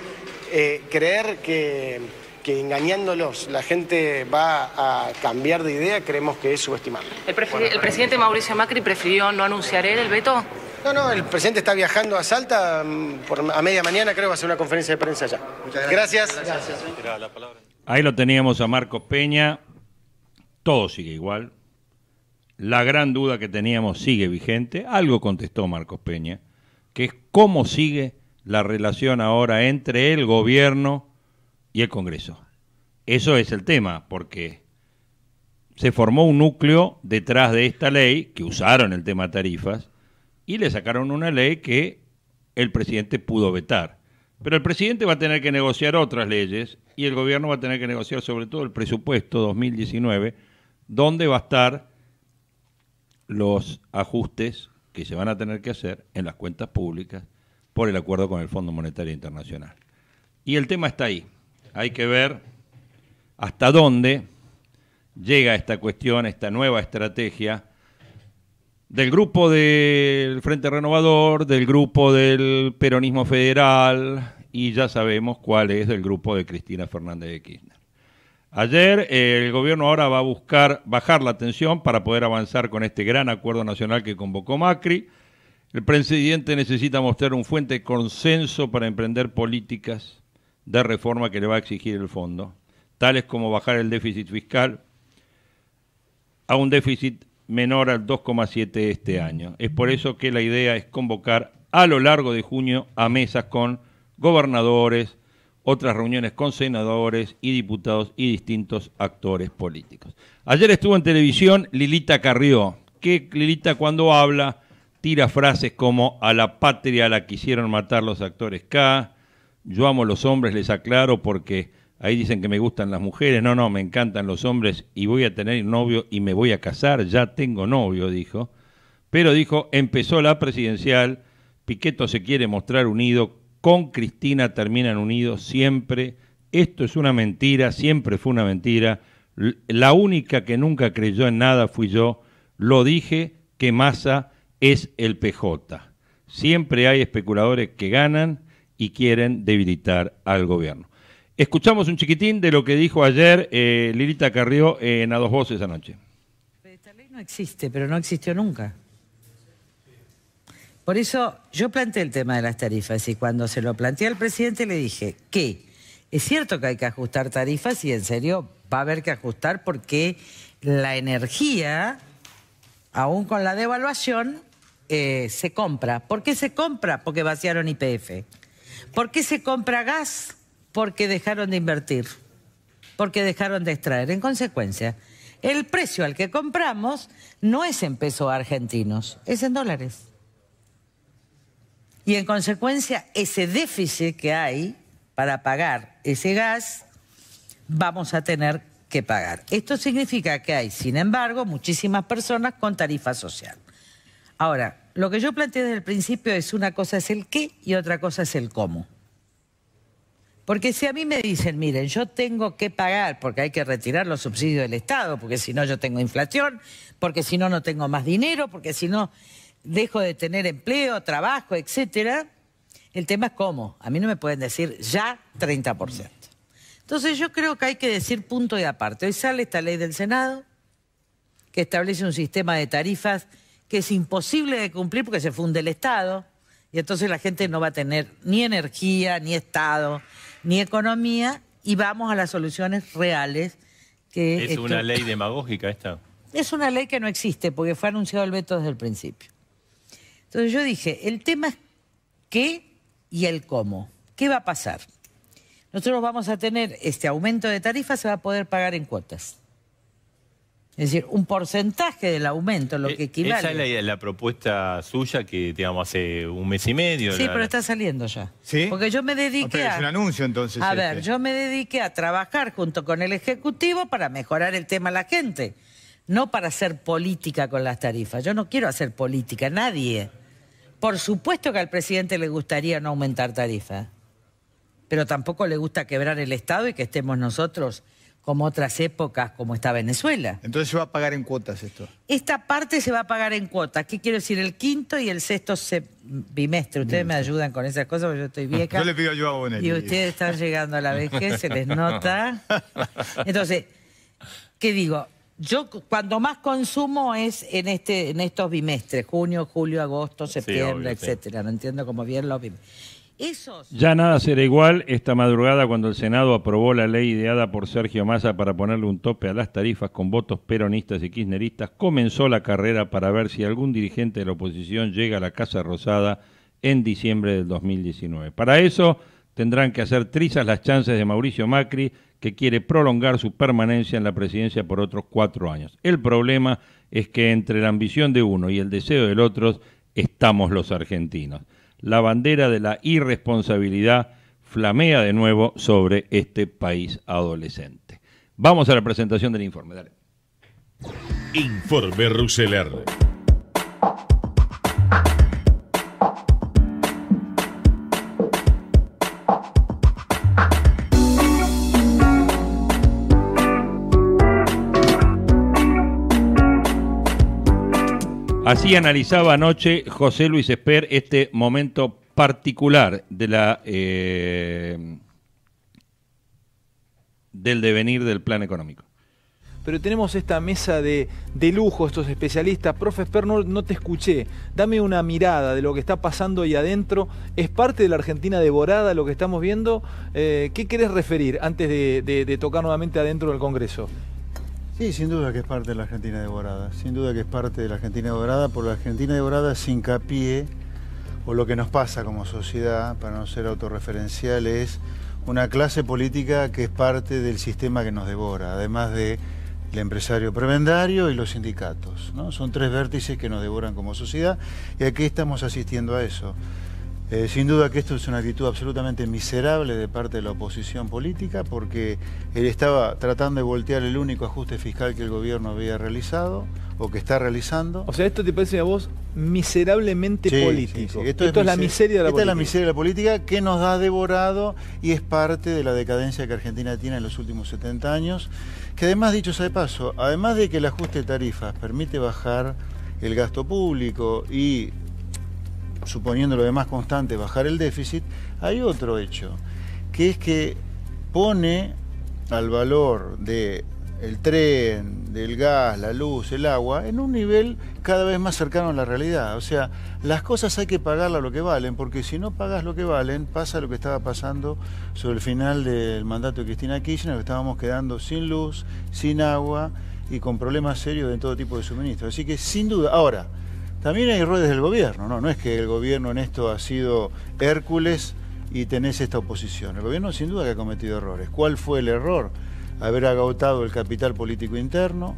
eh, creer que, engañándolos la gente va a cambiar de idea creemos que es subestimable. ¿El, presidente Mauricio Macri prefirió no anunciar el veto? No, no, el presidente está viajando a Salta, mm, por, a media mañana creo va a hacer una conferencia de prensa allá. Muchas gracias. Ahí lo teníamos a Marcos Peña, todo sigue igual. La gran duda que teníamos sigue vigente. Algo contestó Marcos Peña, que es cómo sigue la relación ahora entre el gobierno y el Congreso. Eso es el tema, porque se formó un núcleo detrás de esta ley, que usaron el tema tarifas, y le sacaron una ley que el presidente pudo vetar. Pero el presidente va a tener que negociar otras leyes y el gobierno va a tener que negociar sobre todo el presupuesto 2019, donde va a estar los ajustes que se van a tener que hacer en las cuentas públicas por el acuerdo con el Fondo Monetario Internacional. Y el tema está ahí. Hay que ver hasta dónde llega esta cuestión, esta nueva estrategia del grupo del Frente Renovador, del grupo del Peronismo Federal y ya sabemos cuál es del grupo de Cristina Fernández de Kirchner. Ayer el gobierno ahora va a buscar bajar la tensión para poder avanzar con este gran acuerdo nacional que convocó Macri. El presidente necesita mostrar un fuente de consenso para emprender políticas de reforma que le va a exigir el fondo, tales como bajar el déficit fiscal a un déficit menor al 2,7 este año. Es por eso que la idea es convocar a lo largo de junio a mesas con gobernadores, otras reuniones con senadores y diputados y distintos actores políticos. Ayer estuvo en televisión Lilita Carrió, que Lilita cuando habla tira frases como a la patria la quisieron matar los actores K, yo amo a los hombres, les aclaro porque Ahí dicen que me gustan las mujeres, no, no, me encantan los hombres y voy a tener novio y me voy a casar, ya tengo novio, dijo. Pero dijo, empezó la presidencial, Piqueto se quiere mostrar unido, con Cristina terminan unidos siempre, esto es una mentira, siempre fue una mentira, la única que nunca creyó en nada fui yo, lo dije que masa es el PJ. Siempre hay especuladores que ganan y quieren debilitar al gobierno. Escuchamos un chiquitín de lo que dijo ayer eh, Lilita Carrió en A Dos Voces anoche. Esta ley no existe, pero no existió nunca. Por eso yo planteé el tema de las tarifas y cuando se lo planteé al presidente le dije que es cierto que hay que ajustar tarifas y en serio va a haber que ajustar porque la energía, aún con la devaluación, eh, se compra. ¿Por qué se compra? Porque vaciaron IPF. ¿Por qué se compra gas? porque dejaron de invertir, porque dejaron de extraer. En consecuencia, el precio al que compramos no es en pesos argentinos, es en dólares. Y en consecuencia, ese déficit que hay para pagar ese gas, vamos a tener que pagar. Esto significa que hay, sin embargo, muchísimas personas con tarifa social. Ahora, lo que yo planteé desde el principio es una cosa es el qué y otra cosa es el cómo. Porque si a mí me dicen, miren, yo tengo que pagar porque hay que retirar los subsidios del Estado, porque si no yo tengo inflación, porque si no no tengo más dinero, porque si no dejo de tener empleo, trabajo, etcétera. El tema es cómo. A mí no me pueden decir ya 30%. Entonces yo creo que hay que decir punto y aparte. Hoy sale esta ley del Senado que establece un sistema de tarifas que es imposible de cumplir porque se funde el Estado y entonces la gente no va a tener ni energía, ni Estado, ni economía y vamos a las soluciones reales que... Es una ley demagógica esta. Es una ley que no existe porque fue anunciado el veto desde el principio. Entonces yo dije, el tema es qué y el cómo. ¿Qué va a pasar? Nosotros vamos a tener este aumento de tarifa, se va a poder pagar en cuotas. Es decir, un porcentaje del aumento, lo eh, que equivale. Esa es la, propuesta suya que, digamos, hace un mes y medio. Sí, pero está saliendo ya. Porque yo me dediqué ah, okay, a... Es un anuncio, entonces. A ver, este. yo me dediqué a trabajar junto con el Ejecutivo para mejorar el tema a la gente, no para hacer política con las tarifas. Yo no quiero hacer política, nadie. Por supuesto que al presidente le gustaría no aumentar tarifas, pero tampoco le gusta quebrar el Estado y que estemos nosotros como otras épocas, como está Venezuela. Entonces se va a pagar en cuotas esto. Esta parte se va a pagar en cuotas. ¿Qué quiero decir? El quinto y el sexto bimestre. Ustedes me ayudan con esas cosas porque yo estoy vieja. Yo le pido ayuda a Bonelli. Y ustedes están llegando a la vejez, se les nota. Entonces, ¿qué digo? Yo cuando más consumo es en este en estos bimestres, junio, julio, agosto, septiembre, etc. etcétera. No entiendo cómo bien los bimestres. Ya nada será igual esta madrugada cuando el Senado aprobó la ley ideada por Sergio Massa para ponerle un tope a las tarifas con votos peronistas y kirchneristas, comenzó la carrera para ver si algún dirigente de la oposición llega a la Casa Rosada en diciembre del 2019. Para eso tendrán que hacer trizas las chances de Mauricio Macri, que quiere prolongar su permanencia en la presidencia por otros cuatro años. El problema es que entre la ambición de uno y el deseo del otro estamos los argentinos la bandera de la irresponsabilidad flamea de nuevo sobre este país adolescente. Vamos a la presentación del informe. Informe Ruseler. Así analizaba anoche José Luis Esper este momento particular eh, del devenir del plan económico pero tenemos esta mesa de, lujo, estos especialistas. Profe Esper, no, te escuché. Dame una mirada de lo que está pasando ahí adentro. ¿Es parte de la Argentina devorada lo que estamos viendo? Eh, ¿Qué querés referir antes de, de tocar nuevamente adentro del Congreso? Sí, sin duda que es parte de la Argentina devorada, sin duda que es parte de la Argentina devorada, por la Argentina devorada sin hincapié, o lo que nos pasa como sociedad, para no ser autorreferencial, es una clase política que es parte del sistema que nos devora, además de el empresario prebendario y los sindicatos. ¿no? Son tres vértices que nos devoran como sociedad y aquí estamos asistiendo a eso. Eh, sin duda que esto es una actitud absolutamente miserable de parte de la oposición política porque él estaba tratando de voltear el único ajuste fiscal que el gobierno había realizado o que está realizando. O sea, esto te parece a vos miserablemente político. Esto, es, la miseria de la esta política. es la miseria de la política que nos ha devorado y es parte de la decadencia que Argentina tiene en los últimos 70 años. Que además, dicho sea de paso, además de que el ajuste de tarifas permite bajar el gasto público y suponiendo lo demás constante, bajar el déficit, hay otro hecho, que es que pone al valor de el tren, del gas, la luz, el agua, en un nivel cada vez más cercano a la realidad. O sea, las cosas hay que pagarlas lo que valen, porque si no pagas lo que valen, pasa lo que estaba pasando sobre el final del mandato de Cristina Kirchner, que estábamos quedando sin luz, sin agua y con problemas serios en todo tipo de suministros. Así que sin duda, ahora, también hay errores del gobierno, ¿no? No es que el gobierno en esto ha sido Hércules y tenés esta oposición. El gobierno sin duda que ha cometido errores. ¿Cuál fue el error? Haber agotado el capital político interno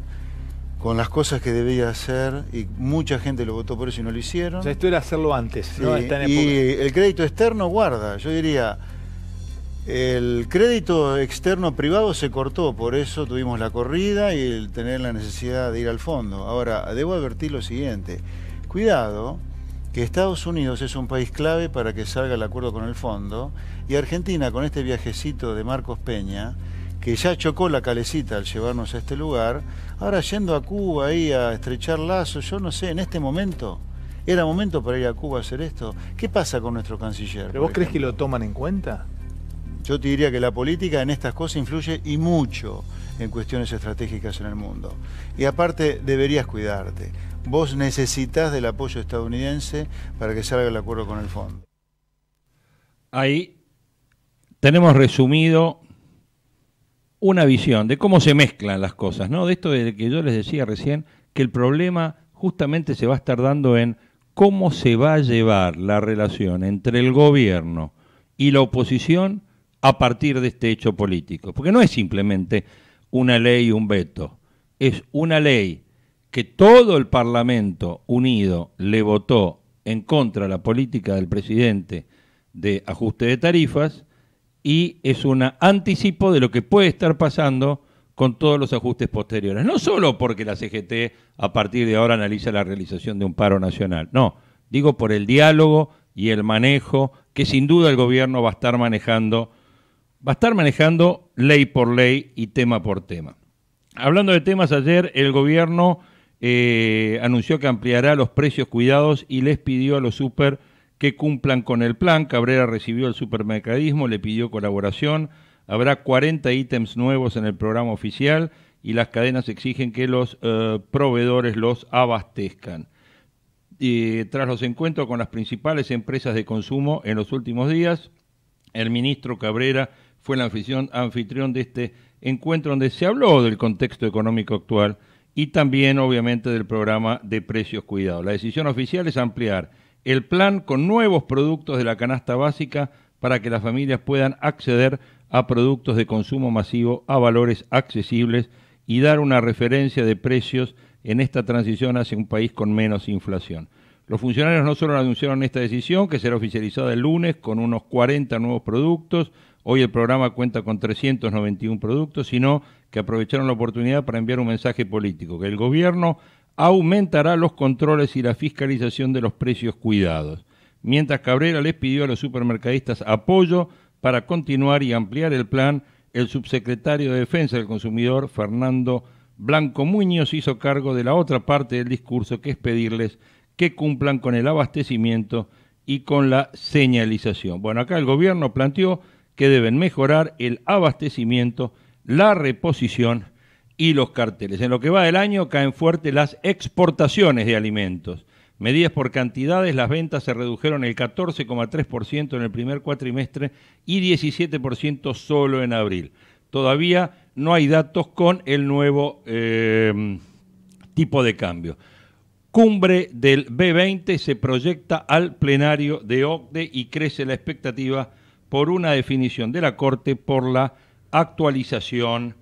con las cosas que debía hacer y mucha gente lo votó por eso y no lo hicieron. esto era hacerlo antes. y el crédito externo guarda, yo diría, el crédito externo privado se cortó, por eso tuvimos la corrida y el tener la necesidad de ir al fondo. Ahora, debo advertir lo siguiente. Cuidado, que Estados Unidos es un país clave para que salga el acuerdo con el fondo y Argentina con este viajecito de Marcos Peña, que ya chocó la calecita al llevarnos a este lugar, ahora yendo a Cuba ahí a estrechar lazos, yo no sé, en este momento, ¿era momento para ir a Cuba a hacer esto? ¿Qué pasa con nuestro canciller? ¿Pero vos crees que lo toman en cuenta? Yo te diría que la política en estas cosas influye y mucho en cuestiones estratégicas en el mundo. Y aparte deberías cuidarte vos necesitas del apoyo estadounidense para que salga el acuerdo con el fondo. Ahí tenemos resumido una visión de cómo se mezclan las cosas, ¿no? De esto de que yo les decía recién, que el problema justamente se va a estar dando en cómo se va a llevar la relación entre el gobierno y la oposición a partir de este hecho político. Porque no es simplemente una ley y un veto, es una ley que todo el Parlamento unido le votó en contra la política del presidente de ajuste de tarifas y es un anticipo de lo que puede estar pasando con todos los ajustes posteriores. No solo porque la CGT a partir de ahora analiza la realización de un paro nacional, no, digo por el diálogo y el manejo que sin duda el gobierno va a estar manejando, va a estar manejando ley por ley y tema por tema. Hablando de temas, ayer el gobierno eh, anunció que ampliará los precios cuidados y les pidió a los super que cumplan con el plan. Cabrera recibió el supermercadismo, le pidió colaboración. Habrá 40 ítems nuevos en el programa oficial y las cadenas exigen que los eh, proveedores los abastezcan. Eh, tras los encuentros con las principales empresas de consumo en los últimos días, el ministro Cabrera fue el anfitrión de este encuentro donde se habló del contexto económico actual y también obviamente del programa de precios cuidados. La decisión oficial es ampliar el plan con nuevos productos de la canasta básica para que las familias puedan acceder a productos de consumo masivo a valores accesibles y dar una referencia de precios en esta transición hacia un país con menos inflación. Los funcionarios no solo anunciaron esta decisión, que será oficializada el lunes con unos 40 nuevos productos, hoy el programa cuenta con 391 productos, sino que aprovecharon la oportunidad para enviar un mensaje político, que el gobierno aumentará los controles y la fiscalización de los precios cuidados, mientras Cabrera les pidió a los supermercadistas apoyo para continuar y ampliar el plan, el subsecretario de Defensa del Consumidor, Fernando Blanco Muñoz, hizo cargo de la otra parte del discurso, que es pedirles que cumplan con el abastecimiento y con la señalización. Bueno, acá el gobierno planteó que deben mejorar el abastecimiento la reposición y los carteles. En lo que va del año caen fuerte las exportaciones de alimentos. Medidas por cantidades, las ventas se redujeron el 14,3% en el primer cuatrimestre y 17% solo en abril. Todavía no hay datos con el nuevo em, tipo de cambio. Cumbre del B20 se proyecta al plenario de OCDE y crece la expectativa por una definición de la Corte por la actualización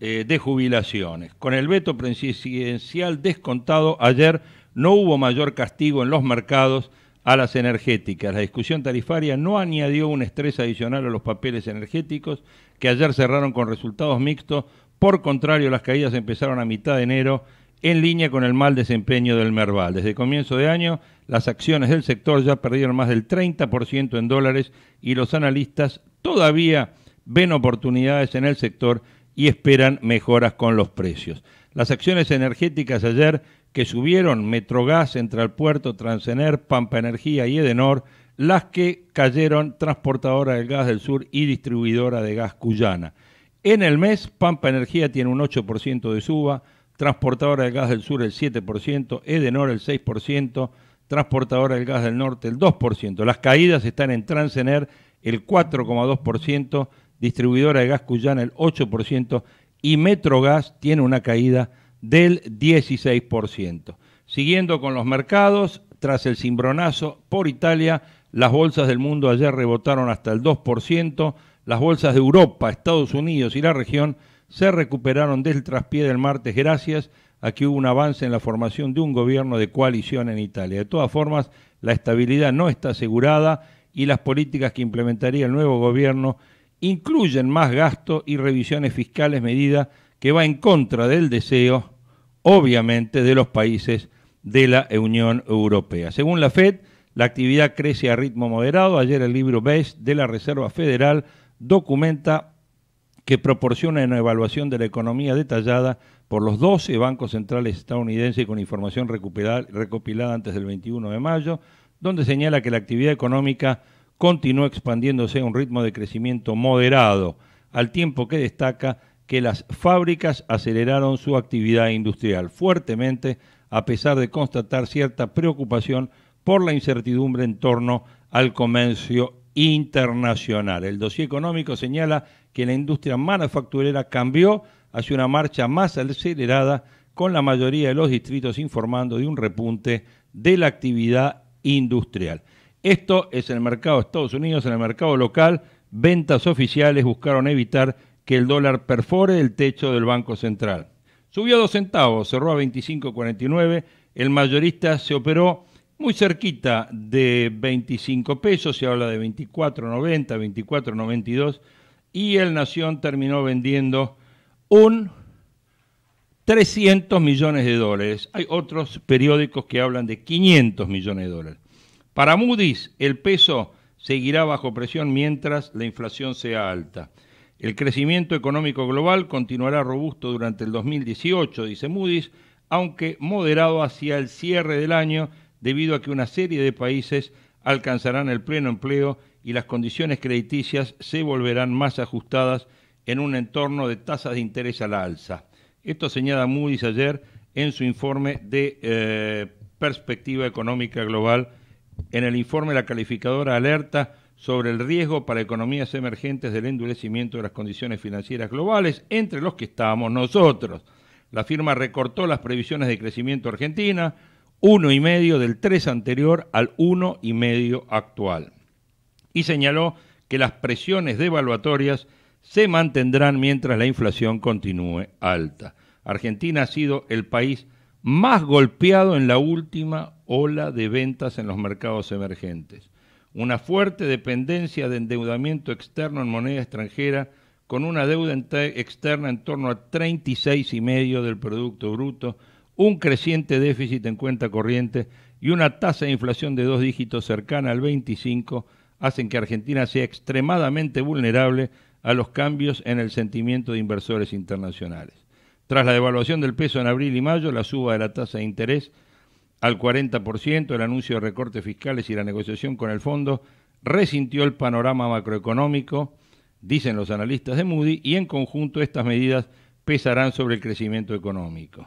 eh, de jubilaciones. Con el veto presidencial descontado ayer no hubo mayor castigo en los mercados a las energéticas. La discusión tarifaria no añadió un estrés adicional a los papeles energéticos que ayer cerraron con resultados mixtos. Por contrario, las caídas empezaron a mitad de enero en línea con el mal desempeño del Merval. Desde comienzo de año, las acciones del sector ya perdieron más del 30% en dólares y los analistas todavía ven oportunidades en el sector y esperan mejoras con los precios. Las acciones energéticas ayer que subieron Metrogas, Central Puerto, Transener, Pampa Energía y Edenor, las que cayeron Transportadora del Gas del Sur y Distribuidora de Gas Cuyana. En el mes, Pampa Energía tiene un 8% de suba, Transportadora del Gas del Sur el 7%, Edenor el 6%, Transportadora del Gas del Norte el 2%. Las caídas están en Transener el 4,2%, distribuidora de gas Cuyana el 8% y Metrogas tiene una caída del 16%. Siguiendo con los mercados, tras el cimbronazo por Italia, las bolsas del mundo ayer rebotaron hasta el 2%, las bolsas de Europa, Estados Unidos y la región se recuperaron del traspié del martes gracias a que hubo un avance en la formación de un gobierno de coalición en Italia. De todas formas, la estabilidad no está asegurada y las políticas que implementaría el nuevo gobierno incluyen más gastos y revisiones fiscales, medida que va en contra del deseo, obviamente, de los países de la Unión Europea. Según la Fed, la actividad crece a ritmo moderado. Ayer el libro BES de la Reserva Federal documenta que proporciona una evaluación de la economía detallada por los 12 bancos centrales estadounidenses con información recopilada antes del 21 de mayo, donde señala que la actividad económica continuó expandiéndose a un ritmo de crecimiento moderado, al tiempo que destaca que las fábricas aceleraron su actividad industrial fuertemente a pesar de constatar cierta preocupación por la incertidumbre en torno al comercio internacional. El dossier económico señala que la industria manufacturera cambió hacia una marcha más acelerada con la mayoría de los distritos informando de un repunte de la actividad industrial. Esto es en el mercado de Estados Unidos, en el mercado local, ventas oficiales buscaron evitar que el dólar perfore el techo del Banco Central. Subió dos centavos, cerró a 25.49, el mayorista se operó muy cerquita de 25 pesos, se habla de 24.90, 24.92, y el Nación terminó vendiendo un 300 millones de dólares. Hay otros periódicos que hablan de 500 millones de dólares. Para Moody's, el peso seguirá bajo presión mientras la inflación sea alta. El crecimiento económico global continuará robusto durante el 2018, dice Moody's, aunque moderado hacia el cierre del año debido a que una serie de países alcanzarán el pleno empleo y las condiciones crediticias se volverán más ajustadas en un entorno de tasas de interés a la alza. Esto señala Moody's ayer en su informe de eh, perspectiva económica global en el informe la calificadora alerta sobre el riesgo para economías emergentes del endurecimiento de las condiciones financieras globales, entre los que estábamos nosotros. La firma recortó las previsiones de crecimiento argentina, 1,5 del 3 anterior al y medio actual. Y señaló que las presiones devaluatorias se mantendrán mientras la inflación continúe alta. Argentina ha sido el país más golpeado en la última ola de ventas en los mercados emergentes, una fuerte dependencia de endeudamiento externo en moneda extranjera, con una deuda externa en torno a 36,5 del Producto Bruto, un creciente déficit en cuenta corriente y una tasa de inflación de dos dígitos cercana al 25 hacen que Argentina sea extremadamente vulnerable a los cambios en el sentimiento de inversores internacionales. Tras la devaluación del peso en abril y mayo, la suba de la tasa de interés al 40%, el anuncio de recortes fiscales y la negociación con el fondo resintió el panorama macroeconómico, dicen los analistas de Moody, y en conjunto estas medidas pesarán sobre el crecimiento económico.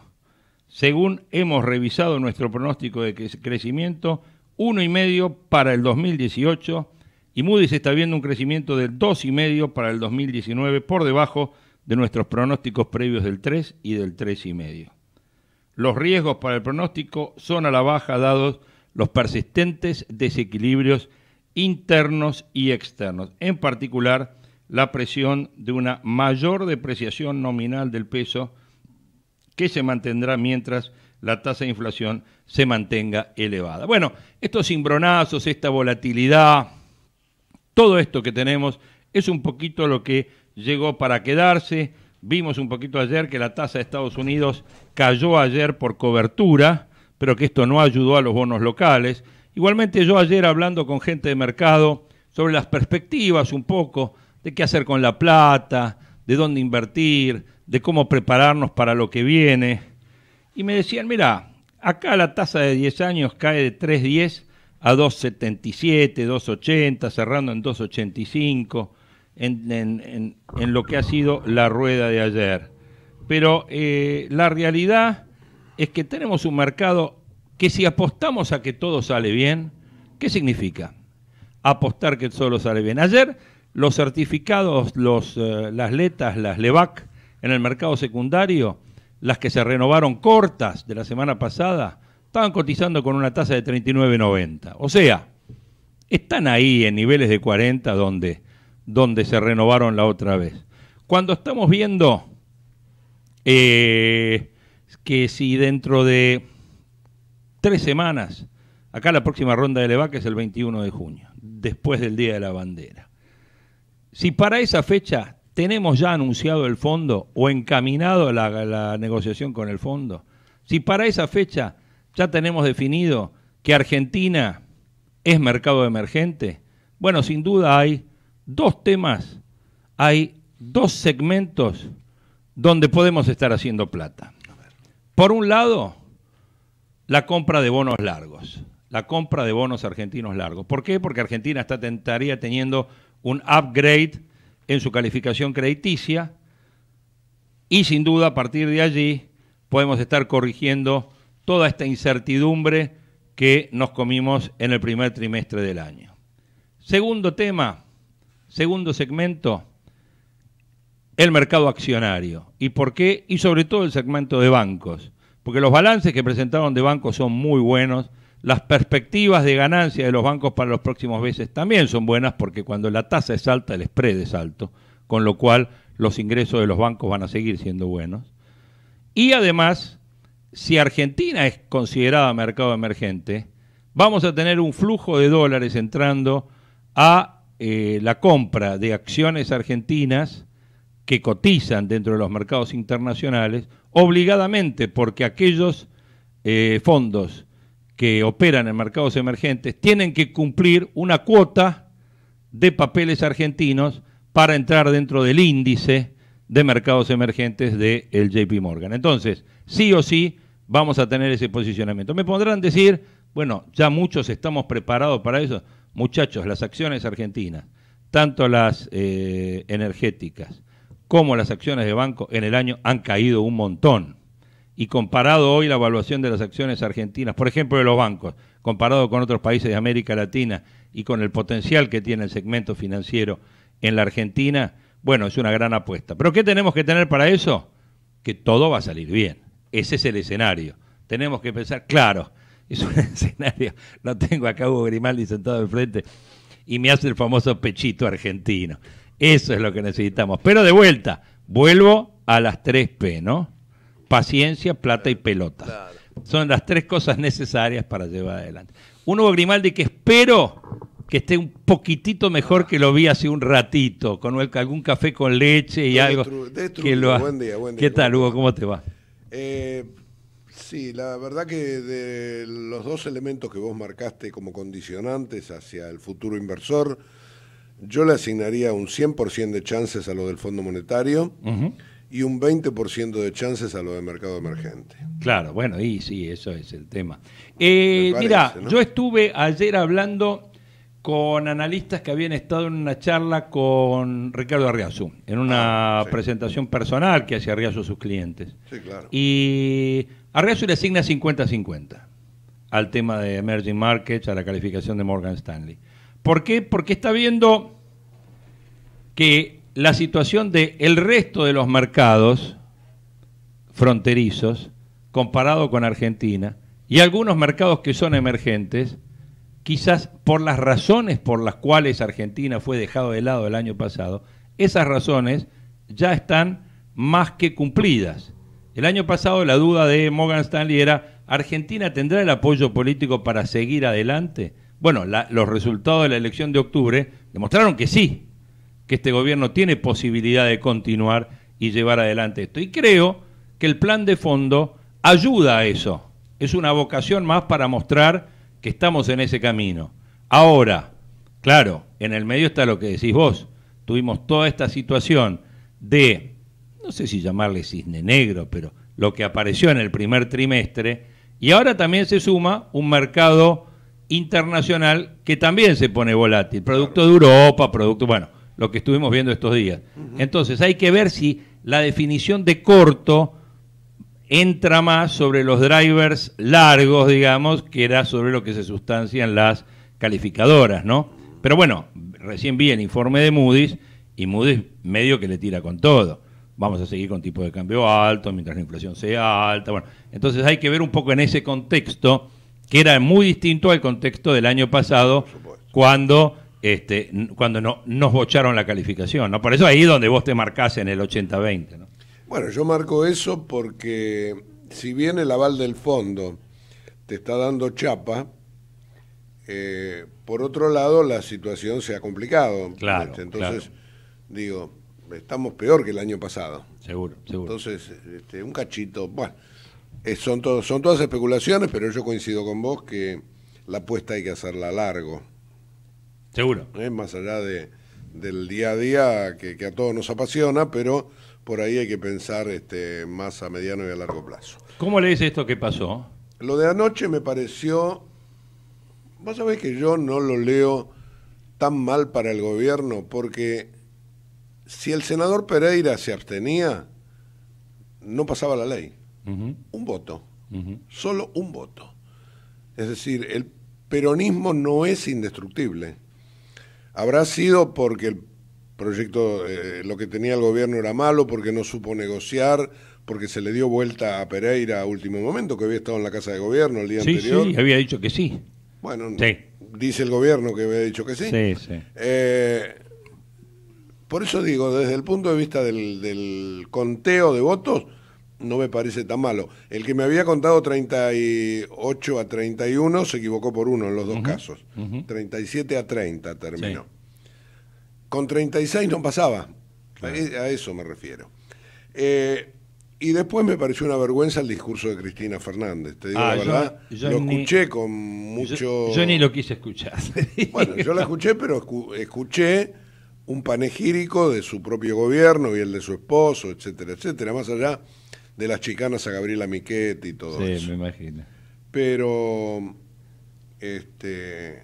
Según hemos revisado nuestro pronóstico de crecimiento, 1,5 para el 2018 y se está viendo un crecimiento del 2,5 para el 2019 por debajo de nuestros pronósticos previos del 3 y del 3,5 los riesgos para el pronóstico son a la baja dados los persistentes desequilibrios internos y externos, en particular la presión de una mayor depreciación nominal del peso que se mantendrá mientras la tasa de inflación se mantenga elevada. Bueno, estos cimbronazos, esta volatilidad, todo esto que tenemos es un poquito lo que llegó para quedarse, Vimos un poquito ayer que la tasa de Estados Unidos cayó ayer por cobertura, pero que esto no ayudó a los bonos locales. Igualmente yo ayer hablando con gente de mercado sobre las perspectivas un poco de qué hacer con la plata, de dónde invertir, de cómo prepararnos para lo que viene. Y me decían, mira, acá la tasa de 10 años cae de 3.10 a 2.77, 2.80, cerrando en 2.85 en, lo que ha sido la rueda de ayer. Pero eh, la realidad es que tenemos un mercado que si apostamos a que todo sale bien, ¿qué significa? Apostar que todo sale bien. Ayer los certificados, los, eh, las letas, las LEVAC en el mercado secundario, las que se renovaron cortas de la semana pasada, estaban cotizando con una tasa de 39.90. O sea, están ahí en niveles de 40 donde donde se renovaron la otra vez. Cuando estamos viendo eh, que si dentro de tres semanas, acá la próxima ronda de LEVAC es el 21 de junio, después del Día de la Bandera, si para esa fecha tenemos ya anunciado el fondo o encaminado la negociación con el fondo, si para esa fecha ya tenemos definido que Argentina es mercado emergente, bueno, sin duda hay dos temas, hay dos segmentos donde podemos estar haciendo plata. Por un lado, la compra de bonos largos, la compra de bonos argentinos largos. ¿Por qué? Porque Argentina está, estaría teniendo un upgrade en su calificación crediticia y sin duda a partir de allí podemos estar corrigiendo toda esta incertidumbre que nos comimos en el primer trimestre del año. Segundo tema, Segundo segmento, el mercado accionario. ¿Y por qué? Y sobre todo el segmento de bancos. Porque los balances que presentaron de bancos son muy buenos. Las perspectivas de ganancia de los bancos para los próximos meses también son buenas porque cuando la tasa es alta, el spread es alto. Con lo cual los ingresos de los bancos van a seguir siendo buenos. Y además, si Argentina es considerada mercado emergente, vamos a tener un flujo de dólares entrando a eh, la compra de acciones argentinas que cotizan dentro de los mercados internacionales, obligadamente, porque aquellos eh, fondos que operan en mercados emergentes tienen que cumplir una cuota de papeles argentinos para entrar dentro del índice de mercados emergentes del de JP Morgan. Entonces, sí o sí vamos a tener ese posicionamiento. Me podrán decir, bueno, ya muchos estamos preparados para eso. Muchachos, las acciones argentinas, tanto las eh, energéticas como las acciones de banco, en el año han caído un montón. Y comparado hoy la evaluación de las acciones argentinas, por ejemplo, de los bancos, comparado con otros países de América Latina y con el potencial que tiene el segmento financiero en la Argentina, bueno, es una gran apuesta. Pero ¿qué tenemos que tener para eso? Que todo va a salir bien. Ese es el escenario. Tenemos que pensar, claro, es un escenario, lo tengo acá Hugo Grimaldi sentado frente y me hace el famoso pechito argentino. Eso es lo que necesitamos. Pero de vuelta, vuelvo a las 3P, ¿no? Paciencia, plata y pelota. Son las tres cosas necesarias para llevar adelante. Un Hugo Grimaldi que espero que esté un poquitito mejor que lo vi hace un ratito, con algún café con leche y algo. buen día, buen día. ¿Qué tal, Hugo? ¿Cómo te va? Eh, Sí, la verdad que de los dos elementos que vos marcaste como condicionantes hacia el futuro inversor, yo le asignaría un 100% de chances a lo del Fondo Monetario y un 20% de chances a lo del mercado emergente. Claro, bueno, y sí, eso es el tema. Eh, mira, yo estuve ayer hablando con analistas que habían estado en una charla con Ricardo Arriazu, en una ah, presentación personal que hacía Arriazu a sus clientes. Sí, claro. Y a Reacio le asigna 50-50 al tema de emerging markets, a la calificación de Morgan Stanley. ¿Por qué? Porque está viendo que la situación del el resto de los mercados fronterizos, comparado con Argentina, y algunos mercados que son emergentes, quizás por las razones por las cuales Argentina fue dejado de lado el año pasado, esas razones ya están más que cumplidas. El año pasado la duda de Morgan Stanley era, ¿Argentina tendrá el apoyo político para seguir adelante? Bueno, los resultados de la elección de octubre demostraron que sí, que este gobierno tiene posibilidad de continuar y llevar adelante esto. Y creo que el plan de fondo ayuda a eso. Es una vocación más para mostrar que estamos en ese camino. Ahora, claro, en el medio está lo que decís vos. Tuvimos toda esta situación de no sé si llamarle cisne negro, pero lo que apareció en el primer trimestre, y ahora también se suma un mercado internacional que también se pone volátil, producto de Europa, producto, bueno, lo que estuvimos viendo estos días. Entonces hay que ver si la definición de corto entra más sobre los drivers largos, digamos, que era sobre lo que se sustancian las calificadoras, ¿no? Pero bueno, recién vi el informe de Moody's y Moody's medio que le tira con todo vamos a seguir con tipos de cambio alto, mientras la inflación sea alta. Bueno, entonces hay que ver un poco en ese contexto, que era muy distinto al contexto del año pasado, cuando este, cuando no, nos bocharon la calificación, ¿no? Por eso ahí donde vos te marcás en el 80-20, Bueno, yo marco eso porque si bien el aval del fondo te está dando chapa, eh, por otro lado la situación se ha complicado. Claro, Entonces, digo, estamos peor que el año pasado. Seguro, seguro. Entonces, este, un cachito, bueno, eh, son, son todas especulaciones, pero yo coincido con vos que la apuesta hay que hacerla a largo. Seguro. es eh, Más allá de, del día a día que, a todos nos apasiona, pero por ahí hay que pensar este, más a mediano y a largo plazo. ¿Cómo le dice esto que pasó? Lo de anoche me pareció, vos sabés que yo no lo leo tan mal para el gobierno porque si el senador Pereira se abstenía, no pasaba la ley. Un voto, solo un voto. Es decir, el peronismo no es indestructible. Habrá sido porque el proyecto, eh, lo que tenía el gobierno era malo, porque no supo negociar, porque se le dio vuelta a Pereira a último momento, que había estado en la casa de gobierno el día anterior. Sí, había dicho que sí. Bueno, dice el gobierno que había dicho que sí. Sí, sí. Eh, por eso digo, desde el punto de vista del, conteo de votos, no me parece tan malo. El que me había contado 38 a 31 se equivocó por uno en los dos casos. 37 a 30 terminó. Con 36 no pasaba. E, a eso me refiero. Eh, y después me pareció una vergüenza el discurso de Cristina Fernández. Te digo ah, la verdad, lo escuché con mucho. Yo, yo, ni lo quise escuchar. bueno, yo la escuché, pero escuché un panegírico de su propio gobierno y el de su esposo, etcétera, etcétera, más allá de las chicanas a Gabriela Miquetti y todo eso. Sí, me imagino. Pero este,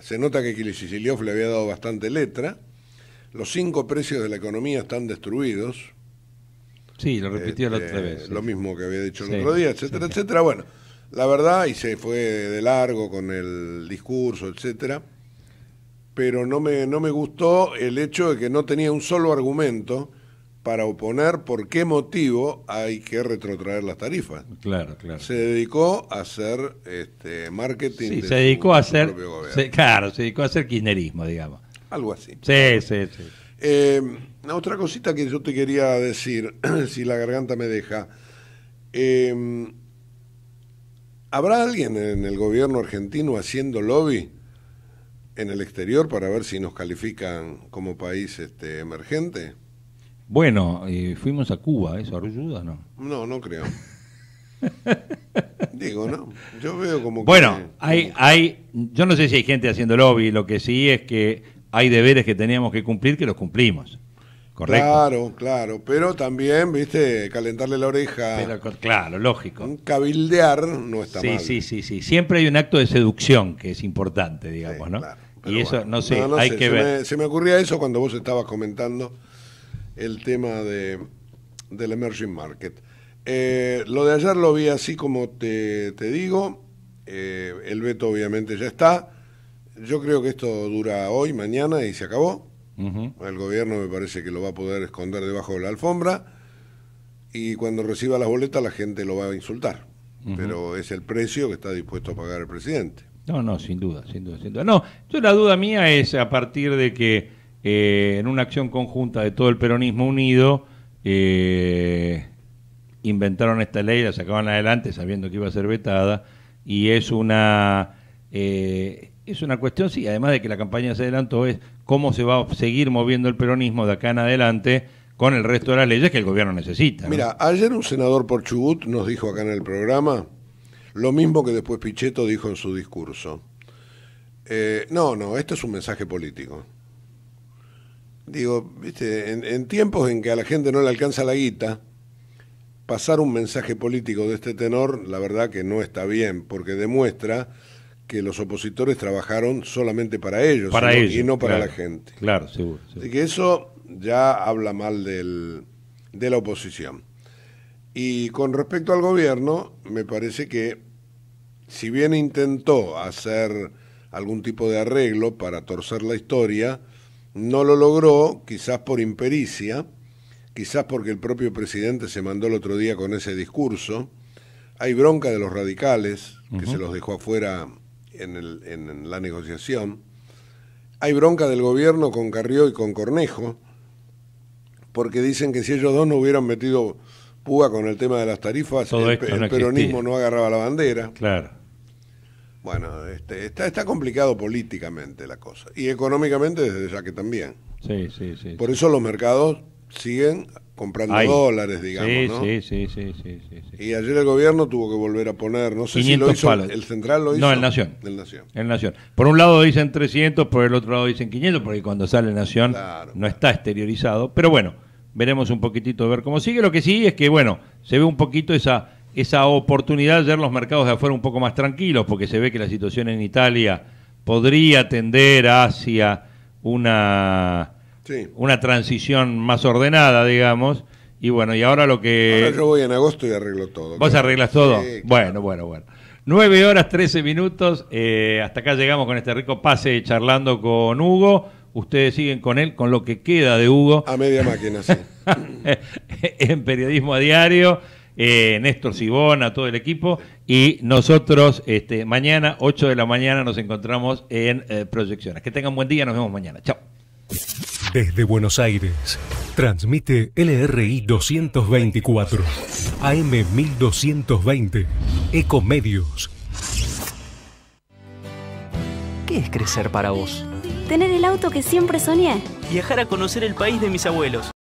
se nota que Kilisiciliov le había dado bastante letra. Los cinco precios de la economía están destruidos. Sí, lo repitió la otra este, vez. Lo mismo que había dicho el otro día, etcétera, etcétera. Bueno, la verdad, y se fue de largo con el discurso, etcétera pero no me, no me gustó el hecho de que no tenía un solo argumento para oponer por qué motivo hay que retrotraer las tarifas. Claro, claro. Se dedicó a hacer este, marketing. Sí, se dedicó a hacer. claro, se dedicó a hacer kirchnerismo, digamos. Algo así. Sí, sí, sí. Em, otra cosita que yo te quería decir, si la garganta me deja. Em, ¿Habrá alguien en el gobierno argentino haciendo lobby? en el exterior para ver si nos califican como país este, emergente? Bueno, eh, fuimos a Cuba, ¿eso ayuda no? No, no creo. Digo, no. Yo veo como Bueno, hay, hay, yo no sé si hay gente haciendo lobby, lo que sí es que hay deberes que teníamos que cumplir que los cumplimos. Claro, claro, pero también, viste, calentarle la oreja. claro, lógico. Un cabildear no está mal. Sí, sí, sí, siempre hay un acto de seducción que es importante, digamos, ¿no? y eso, no sé, hay que se ver. Me, se me ocurría eso cuando vos estabas comentando el tema de, del emerging market. Eh, lo de ayer lo vi así como te, te digo, eh, el veto obviamente ya está, yo creo que esto dura hoy, mañana y se acabó. El gobierno me parece que lo va a poder esconder debajo de la alfombra y cuando reciba las boletas la gente lo va a insultar. Pero es el precio que está dispuesto a pagar el presidente. No, no, sin duda, sin duda, sin duda. No, yo la duda mía es a partir de que eh, en una acción conjunta de todo el peronismo unido eh, inventaron esta ley, la sacaban adelante sabiendo que iba a ser vetada y es una eh, es una cuestión, sí, además de que la campaña se adelantó, es cómo se va a seguir moviendo el peronismo de acá en adelante con el resto de las leyes que el gobierno necesita. Mira, ayer un senador por Chubut nos dijo acá en el programa lo mismo que después Pichetto dijo en su discurso. Eh, no, no, este es un mensaje político. Digo, viste, en tiempos en que a la gente no le alcanza la guita, pasar un mensaje político de este tenor, la verdad que no está bien, porque demuestra que los opositores trabajaron solamente para ellos, y no para la gente. Claro, seguro. Así que eso ya habla mal del, de la oposición. Y con respecto al gobierno, me parece que si bien intentó hacer algún tipo de arreglo para torcer la historia, no lo logró, quizás por impericia, quizás porque el propio presidente se mandó el otro día con ese discurso. Hay bronca de los radicales, que se los dejó afuera en, la negociación. Hay bronca del gobierno con Carrió y con Cornejo, porque dicen que si ellos dos no hubieran metido púa con el tema de las tarifas, el, peronismo no agarraba la bandera. Claro. Bueno, este, está, está complicado políticamente la cosa. Y económicamente desde ya que también. Sí, sí, sí. Por eso los mercados siguen comprando dólares, digamos. Sí, ¿no? sí, sí, sí, Y ayer el gobierno tuvo que volver a poner, no sé si lo hizo, el central lo hizo. No, el Nación. El Nación. Por un lado dicen 300, por el otro lado dicen 500, porque cuando sale Nación no está exteriorizado. Pero bueno, veremos un poquitito de ver cómo sigue. Lo que sí es que, bueno, se ve un poquito esa, esa oportunidad de ver los mercados de afuera un poco más tranquilos, porque se ve que la situación en Italia podría tender hacia una una transición más ordenada, digamos. Y bueno, y ahora lo que... Ahora yo voy en agosto y arreglo todo. ¿Vos arreglas todo? Bueno, bueno, bueno. 9 horas 13 minutos. Eh, hasta acá llegamos con este rico pase charlando con Hugo. Ustedes siguen con él, con lo que queda de Hugo. A media máquina, sí. en periodismo a diario. Eh, Néstor Sibona, todo el equipo. Y nosotros este, mañana, 8 de la mañana, nos encontramos en eh, Proyecciones. Que tengan buen día, nos vemos mañana. Chao. Desde Buenos Aires, transmite LRI 224, AM 1220, Ecomedios. ¿Qué es crecer para vos? Tener el auto que siempre soñé. Viajar a conocer el país de mis abuelos.